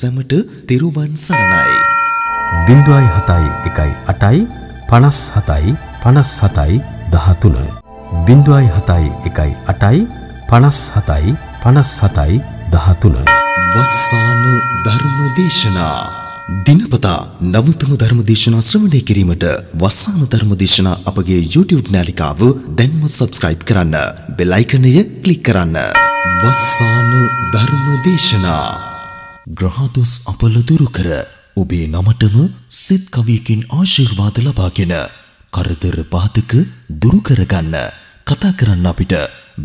S2: සැමට තෙරුවන් සරණයි. බිින්දුවයි හතයි එකයි අටයි පනස් හතයි පනස් හතයි දහතුන. බිින්දුවයි හතයි එකයි අටයි පනස් හතයි පනස් හතයි දහතුන. වස්සාන ධර්ම දේශනා. දිනපතා නවතම ධර්ම දේශනා ශ්‍රවණය කිරීමට වස්සාන ධර්ම දේශනා අපගේ YouTube නාලිකාව දැන්ම සබස්ක්‍රයිබ් කරන්න. බෙලයිකනය කලික් කරන්න. වස්සාන ධර්ම දේශනා. ග්‍රහදොස් අපල දුරු කර ඔබේ නමටම සිත් කවියකින් ආශිර්වාද ලබාගෙන කරදර බාධක දුරු කරගන්න කතා කරන්න අපිට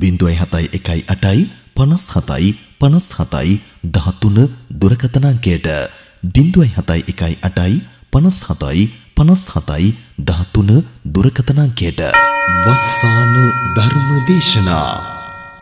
S2: 0.71 57 57 13 දුරකථන අංකයට 0.71 57 57 13 දුරකථන අංකයට වස්සාන ධර්ම දේශනා